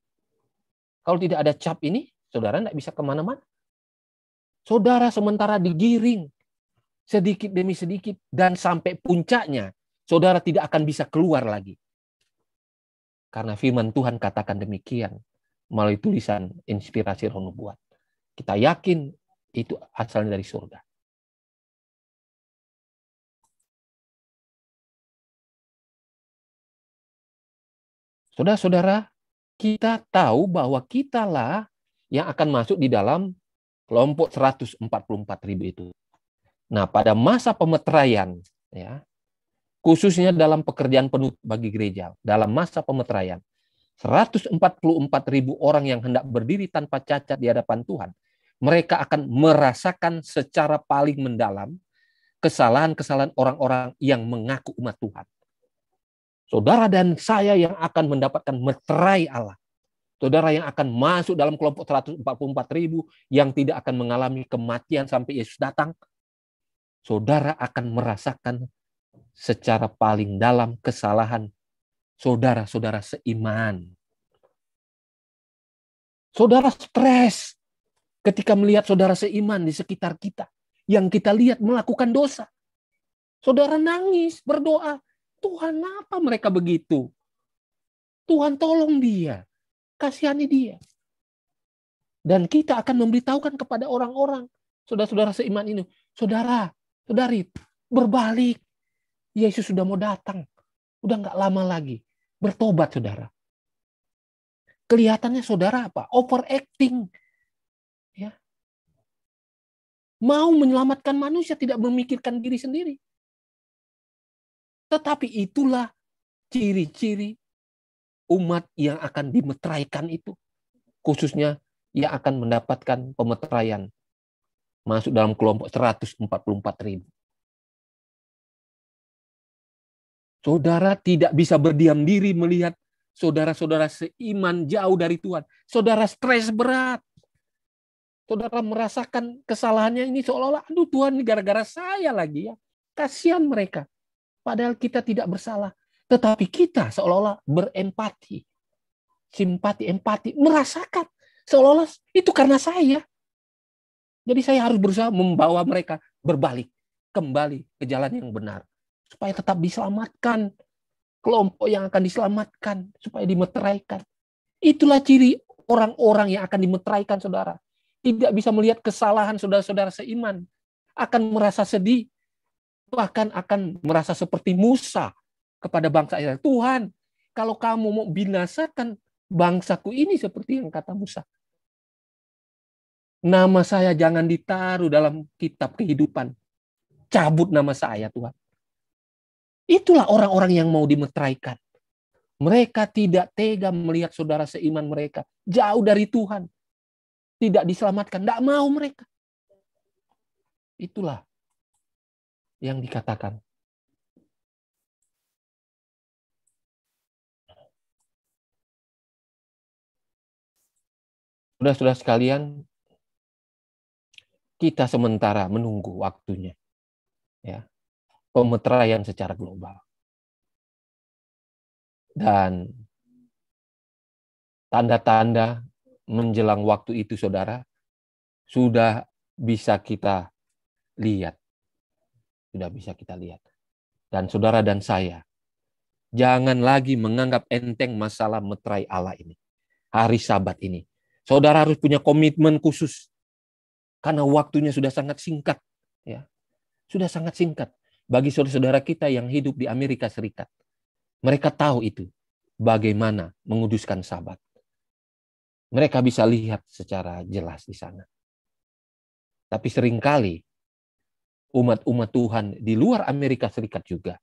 Kalau tidak ada cap ini, saudara tidak bisa kemana-mana. Saudara sementara digiring sedikit demi sedikit dan sampai puncaknya saudara tidak akan bisa keluar lagi. Karena firman Tuhan katakan demikian melalui tulisan inspirasi roh nubuat. Kita yakin itu asalnya dari surga. Saudara-saudara, kita tahu bahwa kitalah yang akan masuk di dalam kelompok 144 ribu itu. Nah, pada masa pemeteraian ya, khususnya dalam pekerjaan penuh bagi gereja, dalam masa pemeteraian 144 ribu orang yang hendak berdiri tanpa cacat di hadapan Tuhan, mereka akan merasakan secara paling mendalam kesalahan-kesalahan orang-orang yang mengaku umat Tuhan. Saudara dan saya yang akan mendapatkan meterai Allah Saudara yang akan masuk dalam kelompok 144 ribu yang tidak akan mengalami kematian sampai Yesus datang, saudara akan merasakan secara paling dalam kesalahan saudara-saudara seiman. Saudara stres ketika melihat saudara seiman di sekitar kita yang kita lihat melakukan dosa. Saudara nangis, berdoa, Tuhan apa mereka begitu? Tuhan tolong dia kasihani dia. Dan kita akan memberitahukan kepada orang-orang, saudara-saudara seiman ini, saudara, saudari, berbalik. Yesus sudah mau datang. Udah nggak lama lagi. Bertobat, saudara. Kelihatannya saudara apa? Overacting. Ya. Mau menyelamatkan manusia tidak memikirkan diri sendiri. Tetapi itulah ciri-ciri umat yang akan dimeteraikan itu. Khususnya ia akan mendapatkan pemeteraian masuk dalam kelompok 144 ribu. Saudara tidak bisa berdiam diri melihat saudara-saudara seiman jauh dari Tuhan. Saudara stres berat. Saudara merasakan kesalahannya ini seolah-olah, aduh Tuhan ini gara-gara saya lagi ya. Kasihan mereka. Padahal kita tidak bersalah. Tetapi kita seolah-olah berempati, simpati, empati, merasakan seolah-olah itu karena saya. Jadi saya harus berusaha membawa mereka berbalik kembali ke jalan yang benar supaya tetap diselamatkan kelompok yang akan diselamatkan supaya dimeteraikan. Itulah ciri orang-orang yang akan dimeteraikan saudara. Tidak bisa melihat kesalahan saudara-saudara seiman, akan merasa sedih, bahkan akan merasa seperti Musa kepada bangsa Israel, Tuhan, kalau kamu mau binasakan bangsaku ini seperti yang kata Musa, nama saya jangan ditaruh dalam kitab kehidupan. Cabut nama saya, Tuhan. Itulah orang-orang yang mau dimeteraikan. Mereka tidak tega melihat saudara seiman mereka jauh dari Tuhan. Tidak diselamatkan. Tidak mau mereka. Itulah yang dikatakan sudah saudara sekalian, kita sementara menunggu waktunya. Ya. Pemeteraian secara global. Dan tanda-tanda menjelang waktu itu Saudara sudah bisa kita lihat. Sudah bisa kita lihat. Dan Saudara dan saya jangan lagi menganggap enteng masalah meterai Allah ini. Hari Sabat ini Saudara harus punya komitmen khusus karena waktunya sudah sangat singkat, ya. Sudah sangat singkat bagi saudara-saudara kita yang hidup di Amerika Serikat. Mereka tahu itu bagaimana menguduskan sabat. Mereka bisa lihat secara jelas di sana. Tapi seringkali umat-umat Tuhan di luar Amerika Serikat juga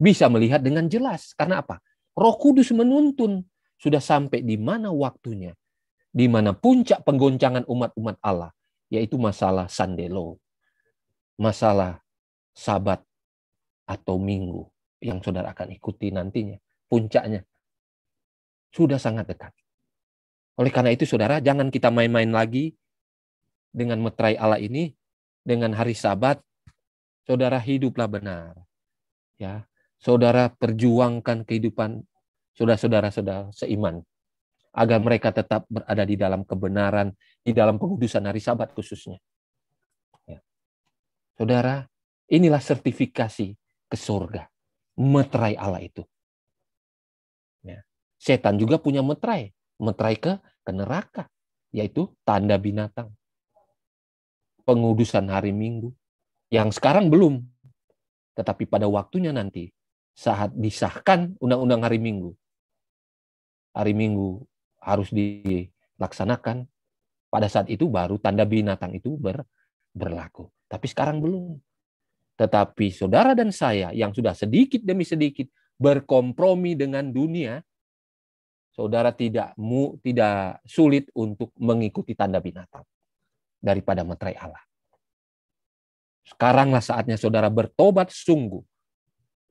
bisa melihat dengan jelas. Karena apa? Roh Kudus menuntun sudah sampai di mana waktunya di mana puncak penggoncangan umat-umat Allah, yaitu masalah sandelo, masalah sabat atau minggu yang saudara akan ikuti nantinya. Puncaknya sudah sangat dekat. Oleh karena itu saudara, jangan kita main-main lagi dengan metrai Allah ini, dengan hari sabat, saudara hiduplah benar. Ya, saudara perjuangkan kehidupan saudara-saudara saudara seiman agar mereka tetap berada di dalam kebenaran, di dalam pengudusan hari Sabat khususnya. Ya. Saudara, inilah sertifikasi ke surga, meterai Allah itu. Ya. Setan juga punya meterai, meterai ke, ke neraka, yaitu tanda binatang. Pengudusan hari Minggu, yang sekarang belum, tetapi pada waktunya nanti saat disahkan undang-undang hari Minggu. Hari Minggu harus dilaksanakan. Pada saat itu baru tanda binatang itu ber, berlaku. Tapi sekarang belum. Tetapi saudara dan saya yang sudah sedikit demi sedikit berkompromi dengan dunia, saudara tidak mu, tidak sulit untuk mengikuti tanda binatang daripada metrai Allah. Sekaranglah saatnya saudara bertobat sungguh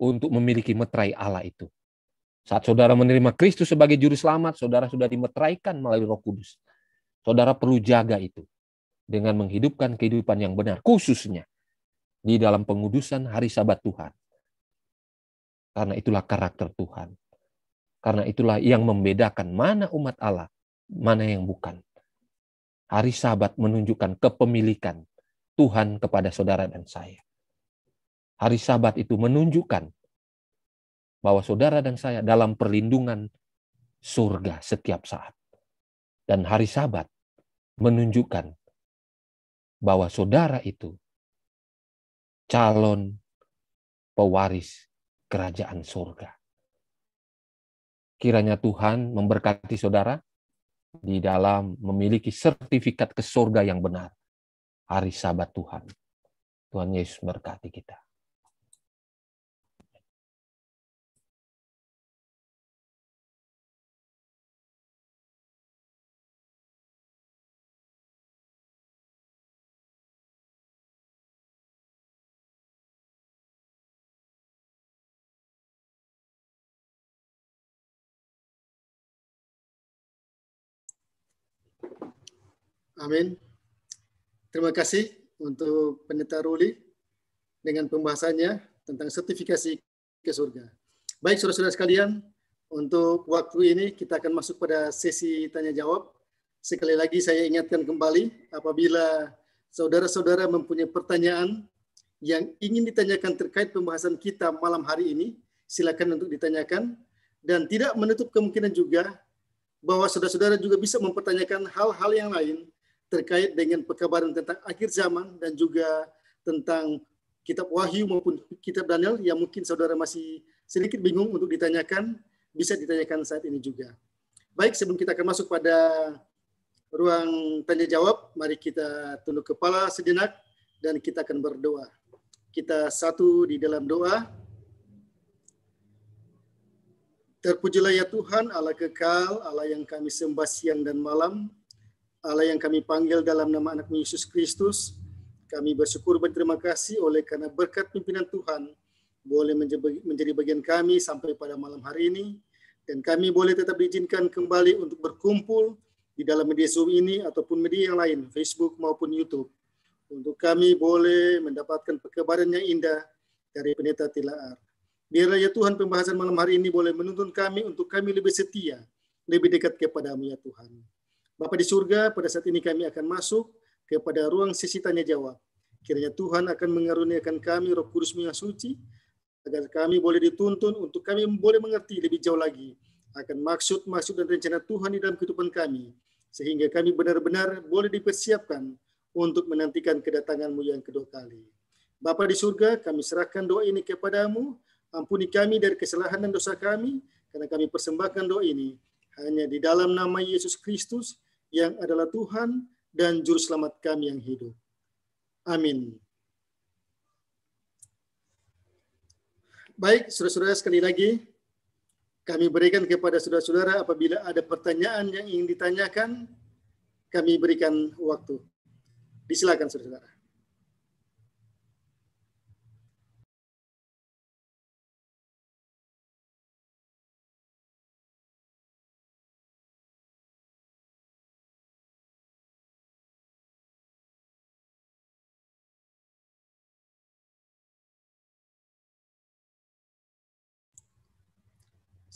untuk memiliki metrai Allah itu. Saat saudara menerima Kristus sebagai juru selamat, saudara sudah dimeteraikan melalui Roh Kudus. Saudara perlu jaga itu dengan menghidupkan kehidupan yang benar, khususnya di dalam pengudusan hari Sabat Tuhan. Karena itulah karakter Tuhan. Karena itulah yang membedakan mana umat Allah, mana yang bukan. Hari Sabat menunjukkan kepemilikan Tuhan kepada saudara dan saya. Hari Sabat itu menunjukkan bahwa saudara dan saya dalam perlindungan surga setiap saat. Dan hari Sabat menunjukkan bahwa saudara itu calon pewaris kerajaan surga. Kiranya Tuhan memberkati saudara di dalam memiliki sertifikat ke surga yang benar. Hari Sabat Tuhan. Tuhan Yesus berkati kita. Amin. Terima kasih untuk Pendeta Ruli dengan pembahasannya tentang sertifikasi ke surga. Baik saudara-saudara sekalian, untuk waktu ini kita akan masuk pada sesi tanya jawab. Sekali lagi saya ingatkan kembali apabila saudara-saudara mempunyai pertanyaan yang ingin ditanyakan terkait pembahasan kita malam hari ini, silakan untuk ditanyakan dan tidak menutup kemungkinan juga bahwa saudara-saudara juga bisa mempertanyakan hal-hal yang lain terkait dengan pekabaran tentang akhir zaman dan juga tentang kitab Wahyu maupun kitab Daniel yang mungkin saudara masih sedikit bingung untuk ditanyakan, bisa ditanyakan saat ini juga. Baik, sebelum kita akan masuk pada ruang tanya jawab, mari kita tunduk kepala sejenak dan kita akan berdoa. Kita satu di dalam doa. Terpujilah ya Tuhan, Allah kekal, Allah yang kami sembah siang dan malam, Allah yang kami panggil dalam nama anak Yesus Kristus, kami bersyukur berterima kasih oleh karena berkat pimpinan Tuhan boleh menjadi bagian kami sampai pada malam hari ini dan kami boleh tetap diizinkan kembali untuk berkumpul di dalam media Zoom ini ataupun media yang lain, Facebook maupun YouTube. Untuk kami boleh mendapatkan perkebaran yang indah dari Pendeta Tilaar. Biarlah ya Tuhan pembahasan malam hari ini boleh menuntun kami untuk kami lebih setia, lebih dekat kepadamu ya Tuhan. Bapa di surga, pada saat ini kami akan masuk kepada ruang sesi tanya jawab. Kiranya Tuhan akan mengaruniakan kami roh kudusmu yang suci, agar kami boleh dituntun untuk kami boleh mengerti lebih jauh lagi akan maksud-maksud dan rencana Tuhan di dalam kehidupan kami, sehingga kami benar-benar boleh dipersiapkan untuk menantikan kedatanganmu yang kedua kali. Bapa di surga, kami serahkan doa ini kepadamu, ampuni kami dari kesalahan dan dosa kami, karena kami persembahkan doa ini hanya di dalam nama Yesus Kristus, yang adalah Tuhan dan Juru Selamat kami yang hidup. Amin. Baik, saudara-saudara sekali lagi, kami berikan kepada saudara-saudara apabila ada pertanyaan yang ingin ditanyakan, kami berikan waktu. Disilakan saudara-saudara.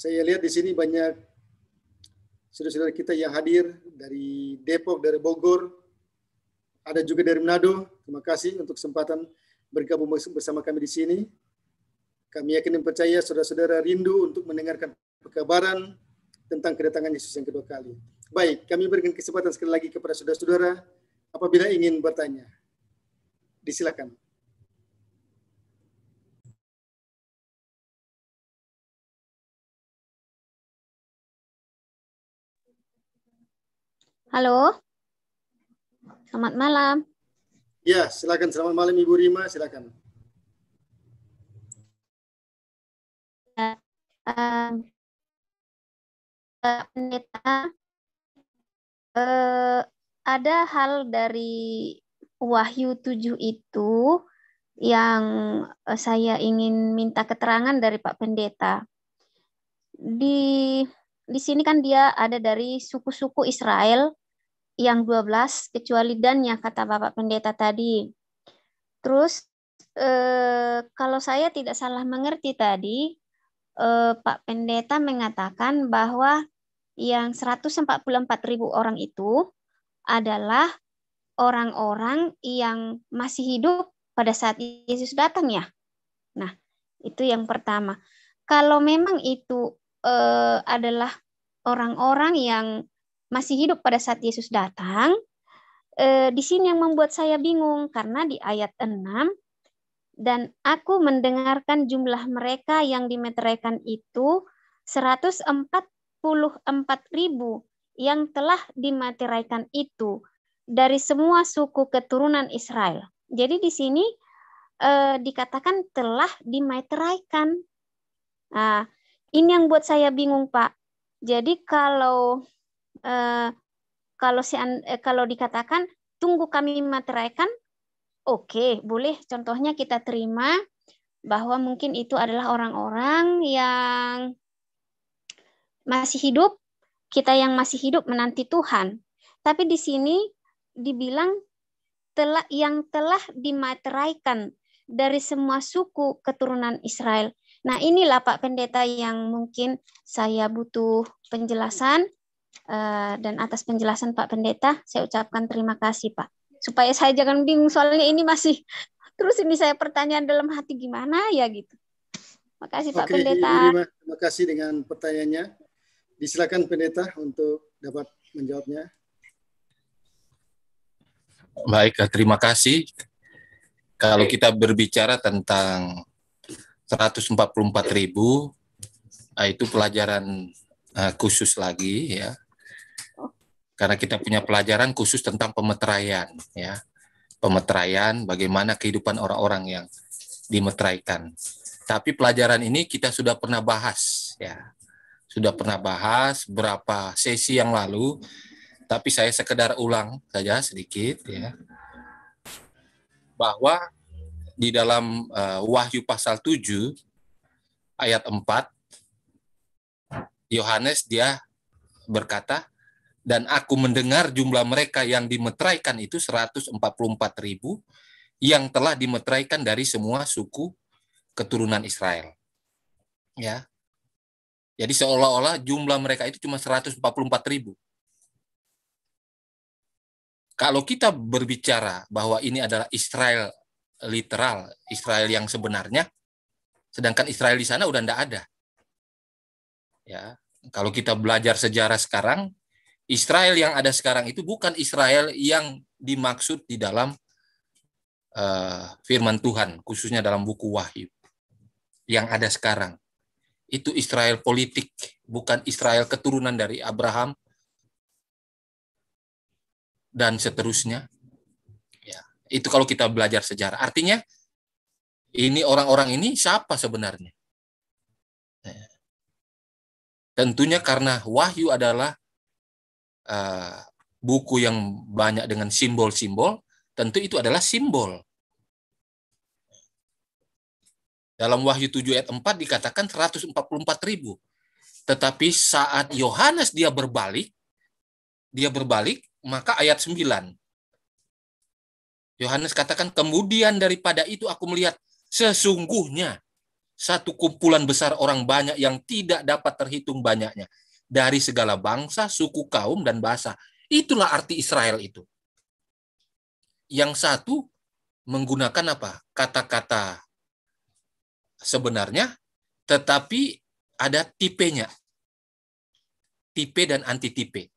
Saya lihat di sini banyak saudara-saudara kita yang hadir dari Depok, dari Bogor, ada juga dari Manado. Terima kasih untuk kesempatan bergabung bersama kami di sini. Kami yakin dan percaya saudara-saudara rindu untuk mendengarkan perkabaran tentang kedatangan Yesus yang kedua kali. Baik, kami berikan kesempatan sekali lagi kepada saudara-saudara apabila ingin bertanya. Disilakan. Halo. Selamat malam. Ya, silakan selamat malam Ibu Rima, silakan. Ya, Pendeta, uh, uh, ada hal dari Wahyu 7 itu yang eh, saya ingin minta keterangan dari Pak Pendeta. Di di sini kan dia ada dari suku-suku Israel yang 12 kecuali dannya kata Bapak Pendeta tadi. Terus eh, kalau saya tidak salah mengerti tadi eh, Pak Pendeta mengatakan bahwa yang 144 orang itu adalah orang-orang yang masih hidup pada saat Yesus datang ya. Nah, itu yang pertama. Kalau memang itu eh, adalah orang-orang yang masih hidup pada saat Yesus datang, eh, di sini yang membuat saya bingung karena di ayat 6 dan aku mendengarkan jumlah mereka yang dimeteraikan itu 144 ribu yang telah dimateraikan itu dari semua suku keturunan Israel. Jadi di sini eh, dikatakan telah dimateraikan. Nah, ini yang buat saya bingung, Pak. Jadi kalau Eh, kalau si eh, kalau dikatakan tunggu kami materaikan, oke, okay, boleh. Contohnya kita terima bahwa mungkin itu adalah orang-orang yang masih hidup, kita yang masih hidup menanti Tuhan. Tapi di sini dibilang telah yang telah dimateraikan dari semua suku keturunan Israel. Nah, inilah Pak Pendeta yang mungkin saya butuh penjelasan Eh, dan atas penjelasan Pak Pendeta, saya ucapkan terima kasih Pak. Supaya saya jangan bingung, soalnya ini masih terus ini saya pertanyaan dalam hati gimana ya gitu. Makasih Pak Oke, Pendeta. Terima, terima kasih dengan pertanyaannya. Disilakan Pendeta untuk dapat menjawabnya. Baik, eh, terima kasih. Kalau kita berbicara tentang 144.000 eh, itu pelajaran khusus lagi ya karena kita punya pelajaran khusus tentang pemeteraian ya pemeteraian bagaimana kehidupan orang-orang yang dimeteraikan tapi pelajaran ini kita sudah pernah bahas ya sudah pernah bahas berapa sesi yang lalu tapi saya sekedar ulang saja sedikit ya bahwa di dalam uh, Wahyu pasal 7 ayat 4 Yohanes dia berkata dan aku mendengar jumlah mereka yang dimeteraikan itu 144 ribu yang telah dimeteraikan dari semua suku keturunan Israel. Ya. Jadi seolah-olah jumlah mereka itu cuma 144 ribu. Kalau kita berbicara bahwa ini adalah Israel literal, Israel yang sebenarnya, sedangkan Israel di sana udah tidak ada. Ya, kalau kita belajar sejarah sekarang, Israel yang ada sekarang itu bukan Israel yang dimaksud di dalam uh, firman Tuhan, khususnya dalam buku Wahyu yang ada sekarang. Itu Israel politik, bukan Israel keturunan dari Abraham dan seterusnya. Ya, itu kalau kita belajar sejarah. Artinya ini orang-orang ini siapa sebenarnya? Ya. Tentunya karena wahyu adalah Eh, buku yang banyak dengan simbol-simbol, tentu itu adalah simbol. Dalam Wahyu 7 ayat 4 dikatakan 144 ribu. Tetapi saat Yohanes dia berbalik, dia berbalik, maka ayat 9. Yohanes katakan, kemudian daripada itu aku melihat sesungguhnya satu kumpulan besar orang banyak yang tidak dapat terhitung banyaknya dari segala bangsa, suku, kaum, dan bahasa. Itulah arti Israel itu. Yang satu menggunakan apa? Kata-kata sebenarnya, tetapi ada tipenya. Tipe dan anti-tipe.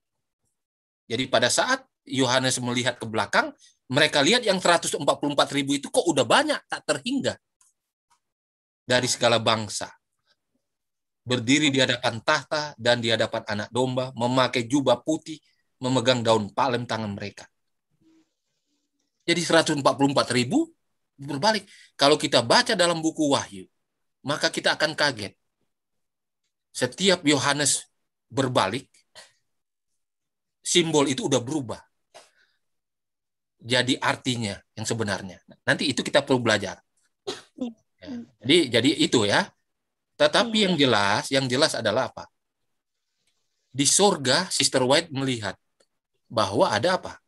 Jadi pada saat Yohanes melihat ke belakang, mereka lihat yang 144 ribu itu kok udah banyak, tak terhingga dari segala bangsa, berdiri di hadapan tahta dan di hadapan anak domba, memakai jubah putih, memegang daun palem tangan mereka. Jadi 144 ribu berbalik. Kalau kita baca dalam buku Wahyu, maka kita akan kaget. Setiap Yohanes berbalik, simbol itu udah berubah. Jadi artinya yang sebenarnya. Nanti itu kita perlu belajar. Iya. Ya, jadi jadi itu ya. Tetapi iya. yang jelas, yang jelas adalah apa? Di surga, Sister White melihat bahwa ada apa?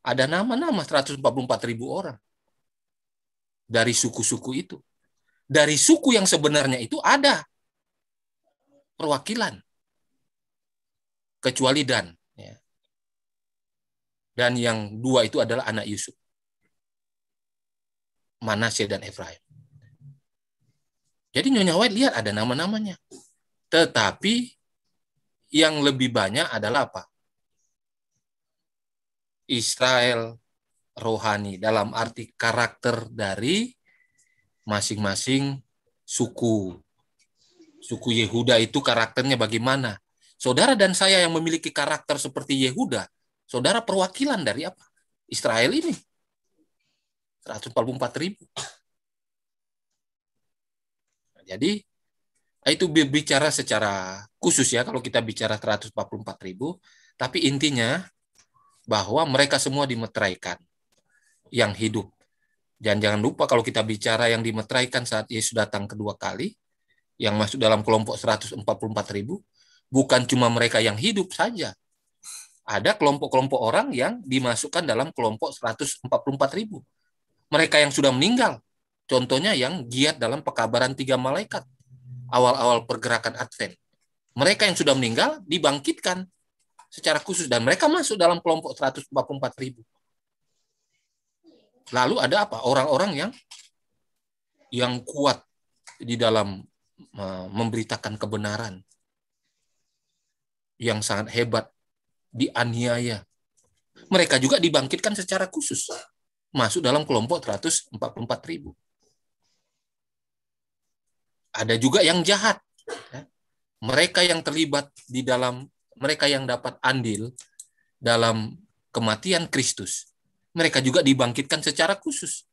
Ada nama-nama 144 ribu orang dari suku-suku itu. Dari suku yang sebenarnya itu ada perwakilan kecuali Dan. Ya. Dan yang dua itu adalah anak Yusuf. Manasya dan Efraim. Jadi Nyonya White lihat ada nama-namanya. Tetapi yang lebih banyak adalah apa? Israel rohani dalam arti karakter dari masing-masing suku. Suku Yehuda itu karakternya bagaimana? Saudara dan saya yang memiliki karakter seperti Yehuda, saudara perwakilan dari apa? Israel ini. 144 ribu. Jadi eh, itu bicara secara khusus ya kalau kita bicara 144 tapi intinya bahwa mereka semua dimeteraikan yang hidup. Dan jangan lupa kalau kita bicara yang dimeteraikan saat Yesus datang kedua kali, yang masuk dalam kelompok 144 bukan cuma mereka yang hidup saja. Ada kelompok-kelompok orang yang dimasukkan dalam kelompok 144 Mereka yang sudah meninggal, Contohnya yang giat dalam pekabaran tiga malaikat awal-awal pergerakan Advent. Mereka yang sudah meninggal dibangkitkan secara khusus dan mereka masuk dalam kelompok 144 ribu. Lalu ada apa? Orang-orang yang yang kuat di dalam e, memberitakan kebenaran yang sangat hebat dianiaya. Mereka juga dibangkitkan secara khusus masuk dalam kelompok 144 ribu ada juga yang jahat. Ya. Mereka yang terlibat di dalam, mereka yang dapat andil dalam kematian Kristus, mereka juga dibangkitkan secara khusus.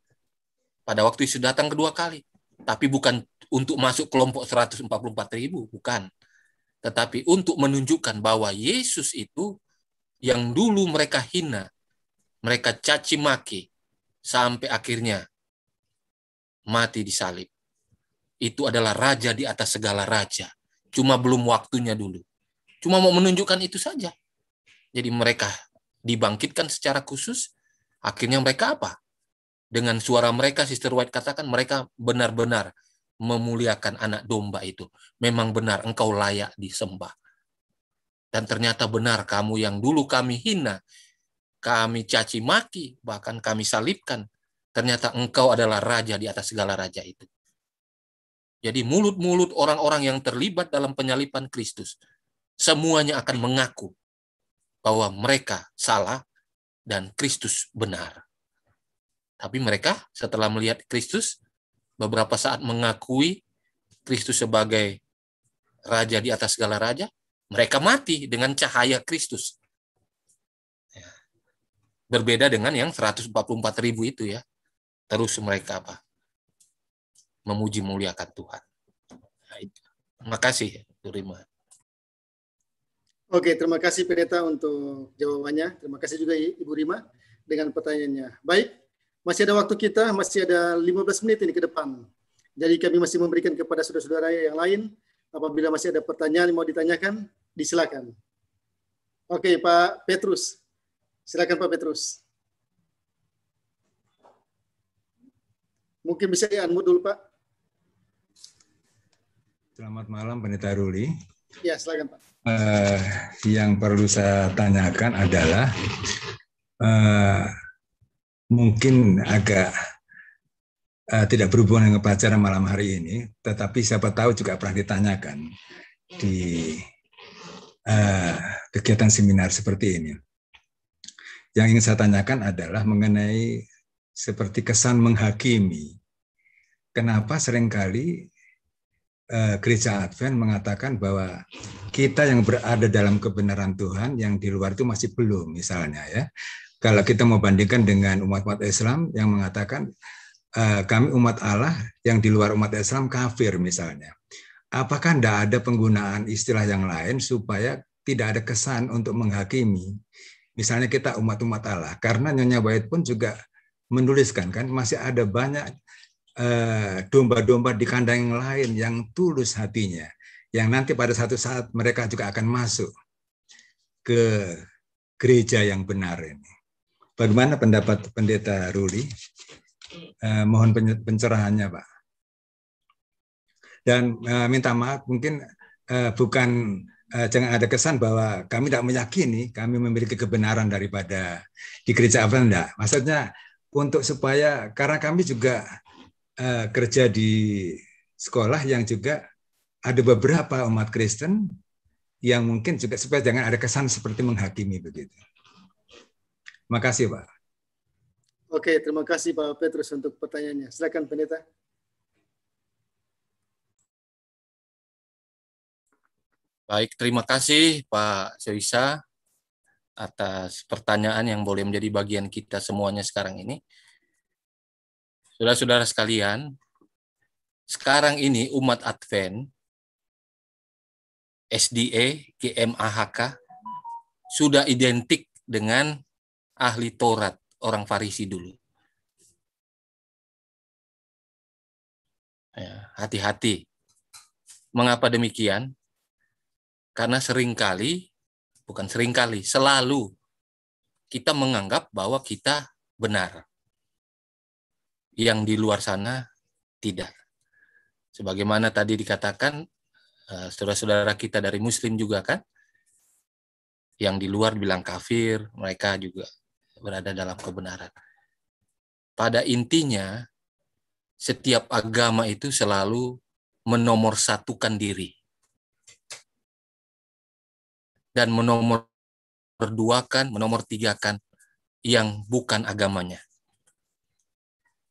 Pada waktu Yesus datang kedua kali. Tapi bukan untuk masuk kelompok 144 ribu, bukan. Tetapi untuk menunjukkan bahwa Yesus itu yang dulu mereka hina, mereka caci maki, sampai akhirnya mati di salib itu adalah raja di atas segala raja. Cuma belum waktunya dulu. Cuma mau menunjukkan itu saja. Jadi mereka dibangkitkan secara khusus, akhirnya mereka apa? Dengan suara mereka, Sister White katakan mereka benar-benar memuliakan anak domba itu. Memang benar engkau layak disembah. Dan ternyata benar kamu yang dulu kami hina, kami caci maki, bahkan kami salibkan. Ternyata engkau adalah raja di atas segala raja itu. Jadi mulut-mulut orang-orang yang terlibat dalam penyalipan Kristus semuanya akan mengaku bahwa mereka salah dan Kristus benar. Tapi mereka setelah melihat Kristus beberapa saat mengakui Kristus sebagai raja di atas segala raja, mereka mati dengan cahaya Kristus. Ya. Berbeda dengan yang 144 itu ya. Terus mereka apa? memuji muliakan Tuhan. Terima kasih, Durima. Oke, terima kasih Pendeta untuk jawabannya. Terima kasih juga Ibu Rima dengan pertanyaannya. Baik, masih ada waktu kita, masih ada 15 menit ini ke depan. Jadi kami masih memberikan kepada saudara-saudara yang lain, apabila masih ada pertanyaan yang mau ditanyakan, disilakan. Oke, Pak Petrus. Silakan Pak Petrus. Mungkin bisa di-unmute dulu, Pak. Selamat malam Pendeta Ruli. Ya, silakan Pak. Uh, yang perlu saya tanyakan adalah uh, mungkin agak uh, tidak berhubungan dengan pacaran malam hari ini, tetapi siapa tahu juga pernah ditanyakan di uh, kegiatan seminar seperti ini. Yang ingin saya tanyakan adalah mengenai seperti kesan menghakimi. Kenapa seringkali Eh, gereja Advent mengatakan bahwa kita yang berada dalam kebenaran Tuhan yang di luar itu masih belum misalnya ya. Kalau kita mau bandingkan dengan umat-umat Islam yang mengatakan eh, kami umat Allah yang di luar umat Islam kafir misalnya. Apakah tidak ada penggunaan istilah yang lain supaya tidak ada kesan untuk menghakimi? Misalnya kita umat-umat Allah, karena Nyonya Bait pun juga menuliskan kan masih ada banyak Eh, domba-domba di kandang yang lain yang tulus hatinya, yang nanti pada satu saat mereka juga akan masuk ke gereja yang benar ini. Bagaimana pendapat pendeta Ruli? Eh, mohon pencerahannya, Pak. Dan eh, minta maaf, mungkin eh, bukan eh, jangan ada kesan bahwa kami tidak meyakini kami memiliki kebenaran daripada di gereja apa Maksudnya untuk supaya karena kami juga uh, kerja di sekolah yang juga ada beberapa umat Kristen yang mungkin juga supaya jangan ada kesan seperti menghakimi begitu. Terima kasih Pak. Oke, terima kasih Pak Petrus untuk pertanyaannya. Silakan pendeta. Baik, terima kasih Pak Soisa atas pertanyaan yang boleh menjadi bagian kita semuanya sekarang ini. Saudara-saudara sekalian, sekarang ini umat Advent, SDA, GMAHK, sudah identik dengan ahli Taurat, orang Farisi dulu. Ya, hati-hati. Mengapa demikian? Karena seringkali, bukan seringkali, selalu kita menganggap bahwa kita benar yang di luar sana tidak. Sebagaimana tadi dikatakan eh, saudara-saudara kita dari muslim juga kan yang di luar bilang kafir, mereka juga berada dalam kebenaran. Pada intinya setiap agama itu selalu menomorsatukan diri dan menomor berduakan, menomor tigakan yang bukan agamanya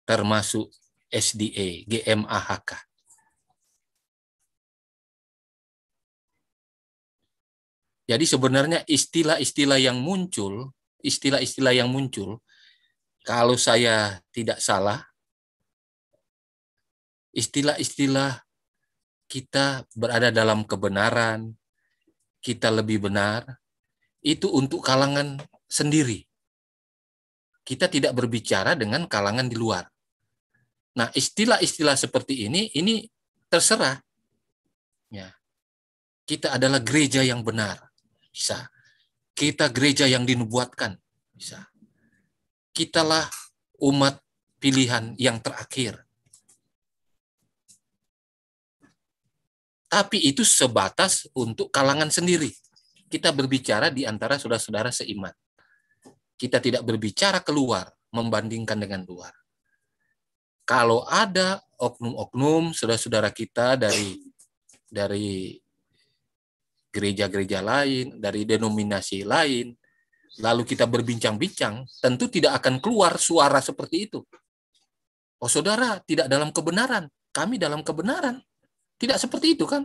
termasuk SDA, GMAHK. Jadi sebenarnya istilah-istilah yang muncul, istilah-istilah yang muncul, kalau saya tidak salah, istilah-istilah kita berada dalam kebenaran, kita lebih benar, itu untuk kalangan sendiri. Kita tidak berbicara dengan kalangan di luar. Nah, istilah-istilah seperti ini ini terserah. Ya. Kita adalah gereja yang benar. Bisa. Kita gereja yang dinubuatkan. Bisa. Kitalah umat pilihan yang terakhir. Tapi itu sebatas untuk kalangan sendiri. Kita berbicara di antara saudara-saudara seiman. Kita tidak berbicara keluar, membandingkan dengan luar kalau ada oknum-oknum saudara-saudara kita dari dari gereja-gereja lain, dari denominasi lain, lalu kita berbincang-bincang, tentu tidak akan keluar suara seperti itu. Oh saudara, tidak dalam kebenaran. Kami dalam kebenaran. Tidak seperti itu kan?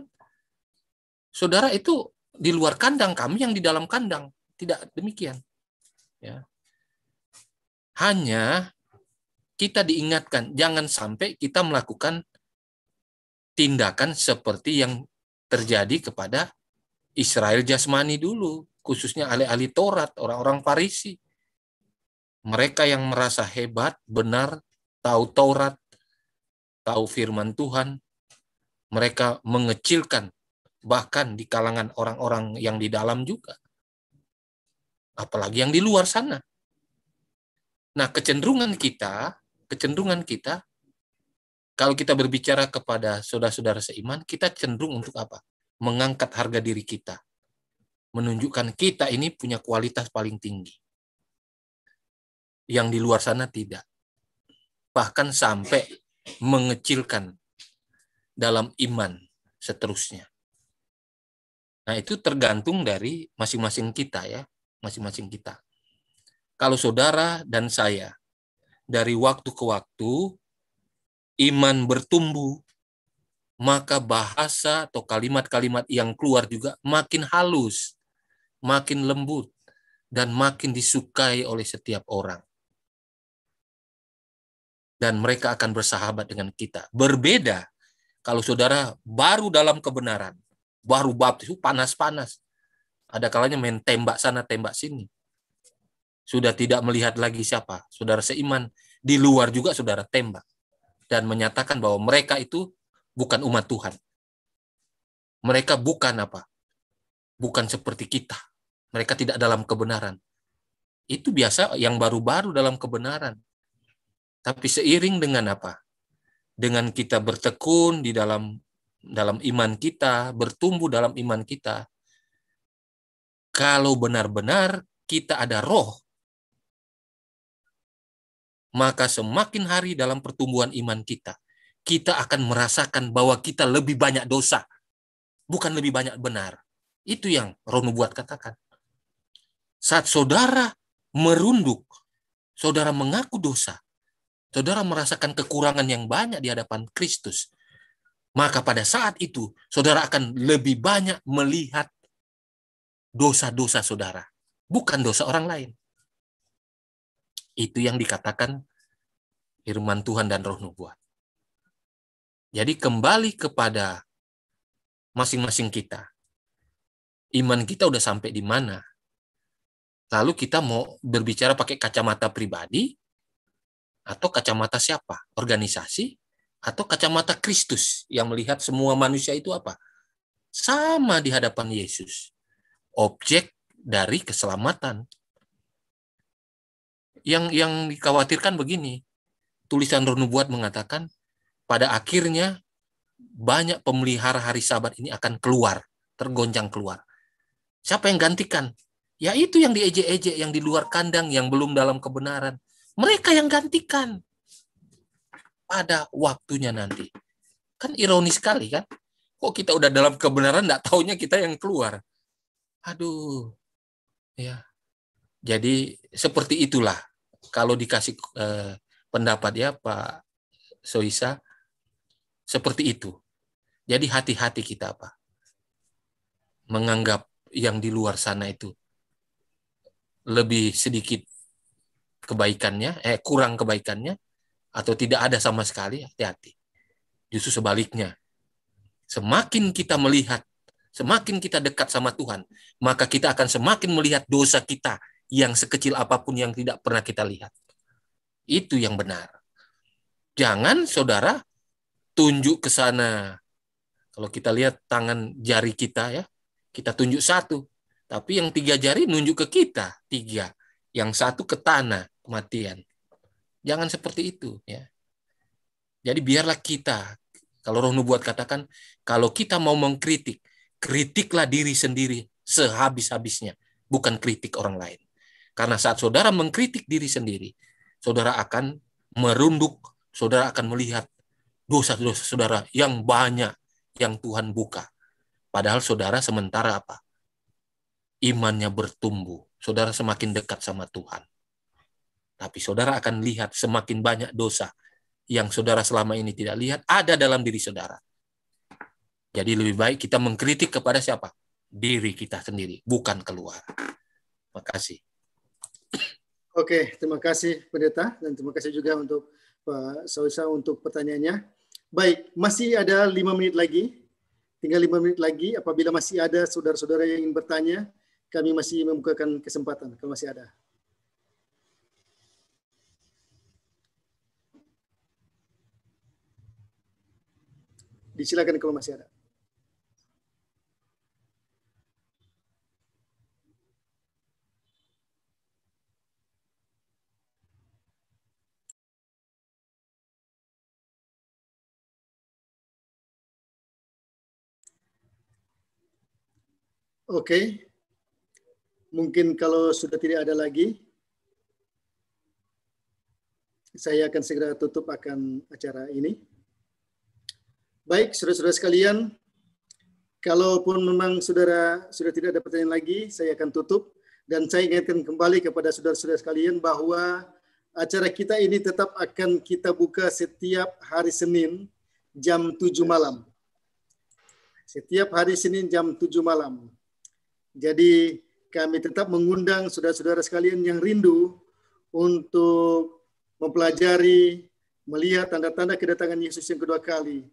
Saudara itu di luar kandang, kami yang di dalam kandang. Tidak demikian. Ya. Hanya kita diingatkan jangan sampai kita melakukan tindakan seperti yang terjadi kepada Israel jasmani dulu, khususnya ahli-ahli Taurat, orang-orang Farisi. Mereka yang merasa hebat, benar, tahu Taurat, tahu firman Tuhan, mereka mengecilkan bahkan di kalangan orang-orang yang di dalam juga. Apalagi yang di luar sana. Nah, kecenderungan kita kecenderungan kita kalau kita berbicara kepada saudara-saudara seiman, kita cenderung untuk apa? Mengangkat harga diri kita. Menunjukkan kita ini punya kualitas paling tinggi. Yang di luar sana tidak. Bahkan sampai mengecilkan dalam iman seterusnya. Nah, itu tergantung dari masing-masing kita ya, masing-masing kita. Kalau saudara dan saya dari waktu ke waktu, iman bertumbuh, maka bahasa atau kalimat-kalimat yang keluar juga makin halus, makin lembut, dan makin disukai oleh setiap orang. Dan mereka akan bersahabat dengan kita. Berbeda kalau saudara baru dalam kebenaran, baru baptis, uh, panas-panas. Ada kalanya main tembak sana, tembak sini. Sudah tidak melihat lagi siapa, saudara seiman. Di luar juga saudara tembak. Dan menyatakan bahwa mereka itu bukan umat Tuhan. Mereka bukan apa? Bukan seperti kita. Mereka tidak dalam kebenaran. Itu biasa yang baru-baru dalam kebenaran. Tapi seiring dengan apa? Dengan kita bertekun di dalam dalam iman kita, bertumbuh dalam iman kita. Kalau benar-benar kita ada roh maka semakin hari dalam pertumbuhan iman kita, kita akan merasakan bahwa kita lebih banyak dosa, bukan lebih banyak benar. Itu yang Rono buat katakan. Saat saudara merunduk, saudara mengaku dosa, saudara merasakan kekurangan yang banyak di hadapan Kristus, maka pada saat itu saudara akan lebih banyak melihat dosa-dosa saudara, bukan dosa orang lain. Itu yang dikatakan firman Tuhan dan roh nubuat. Jadi kembali kepada masing-masing kita. Iman kita udah sampai di mana? Lalu kita mau berbicara pakai kacamata pribadi atau kacamata siapa? Organisasi atau kacamata Kristus yang melihat semua manusia itu apa? Sama di hadapan Yesus. Objek dari keselamatan yang yang dikhawatirkan begini. Tulisan Buat mengatakan pada akhirnya banyak pemelihara hari Sabat ini akan keluar, tergoncang keluar. Siapa yang gantikan? Ya itu yang diejek-ejek, yang di luar kandang, yang belum dalam kebenaran. Mereka yang gantikan pada waktunya nanti. Kan ironis sekali kan? Kok kita udah dalam kebenaran, nggak tahunya kita yang keluar. Aduh, ya. Jadi seperti itulah kalau dikasih eh, pendapat ya Pak Soisa seperti itu. Jadi hati-hati kita apa menganggap yang di luar sana itu lebih sedikit kebaikannya, eh kurang kebaikannya atau tidak ada sama sekali, hati-hati. Justru sebaliknya. Semakin kita melihat, semakin kita dekat sama Tuhan, maka kita akan semakin melihat dosa kita yang sekecil apapun yang tidak pernah kita lihat. Itu yang benar. Jangan saudara tunjuk ke sana. Kalau kita lihat tangan jari kita ya, kita tunjuk satu. Tapi yang tiga jari nunjuk ke kita, tiga. Yang satu ke tanah, kematian. Jangan seperti itu ya. Jadi biarlah kita, kalau roh nubuat katakan, kalau kita mau mengkritik, kritiklah diri sendiri sehabis-habisnya, bukan kritik orang lain. Karena saat saudara mengkritik diri sendiri, saudara akan merunduk, saudara akan melihat dosa-dosa saudara yang banyak yang Tuhan buka. Padahal saudara sementara apa? Imannya bertumbuh. Saudara semakin dekat sama Tuhan. Tapi saudara akan lihat semakin banyak dosa yang saudara selama ini tidak lihat ada dalam diri saudara. Jadi lebih baik kita mengkritik kepada siapa? Diri kita sendiri, bukan keluar. Terima kasih. Oke, terima kasih Pendeta dan terima kasih juga untuk Pak Sausa untuk pertanyaannya. Baik, masih ada lima menit lagi. Tinggal lima menit lagi. Apabila masih ada saudara-saudara yang ingin bertanya, kami masih membukakan kesempatan kalau masih ada. Disilakan kalau masih ada. Oke. Mungkin kalau sudah tidak ada lagi, saya akan segera tutup akan acara ini. Baik, saudara-saudara sekalian, kalaupun memang saudara sudah tidak ada pertanyaan lagi, saya akan tutup. Dan saya ingatkan kembali kepada saudara-saudara sekalian bahwa acara kita ini tetap akan kita buka setiap hari Senin jam 7 malam. Setiap hari Senin jam 7 malam. Jadi kami tetap mengundang saudara-saudara sekalian yang rindu untuk mempelajari, melihat tanda-tanda kedatangan Yesus yang kedua kali,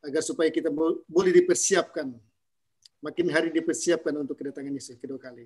agar supaya kita boleh dipersiapkan, makin hari dipersiapkan untuk kedatangan Yesus yang kedua kali.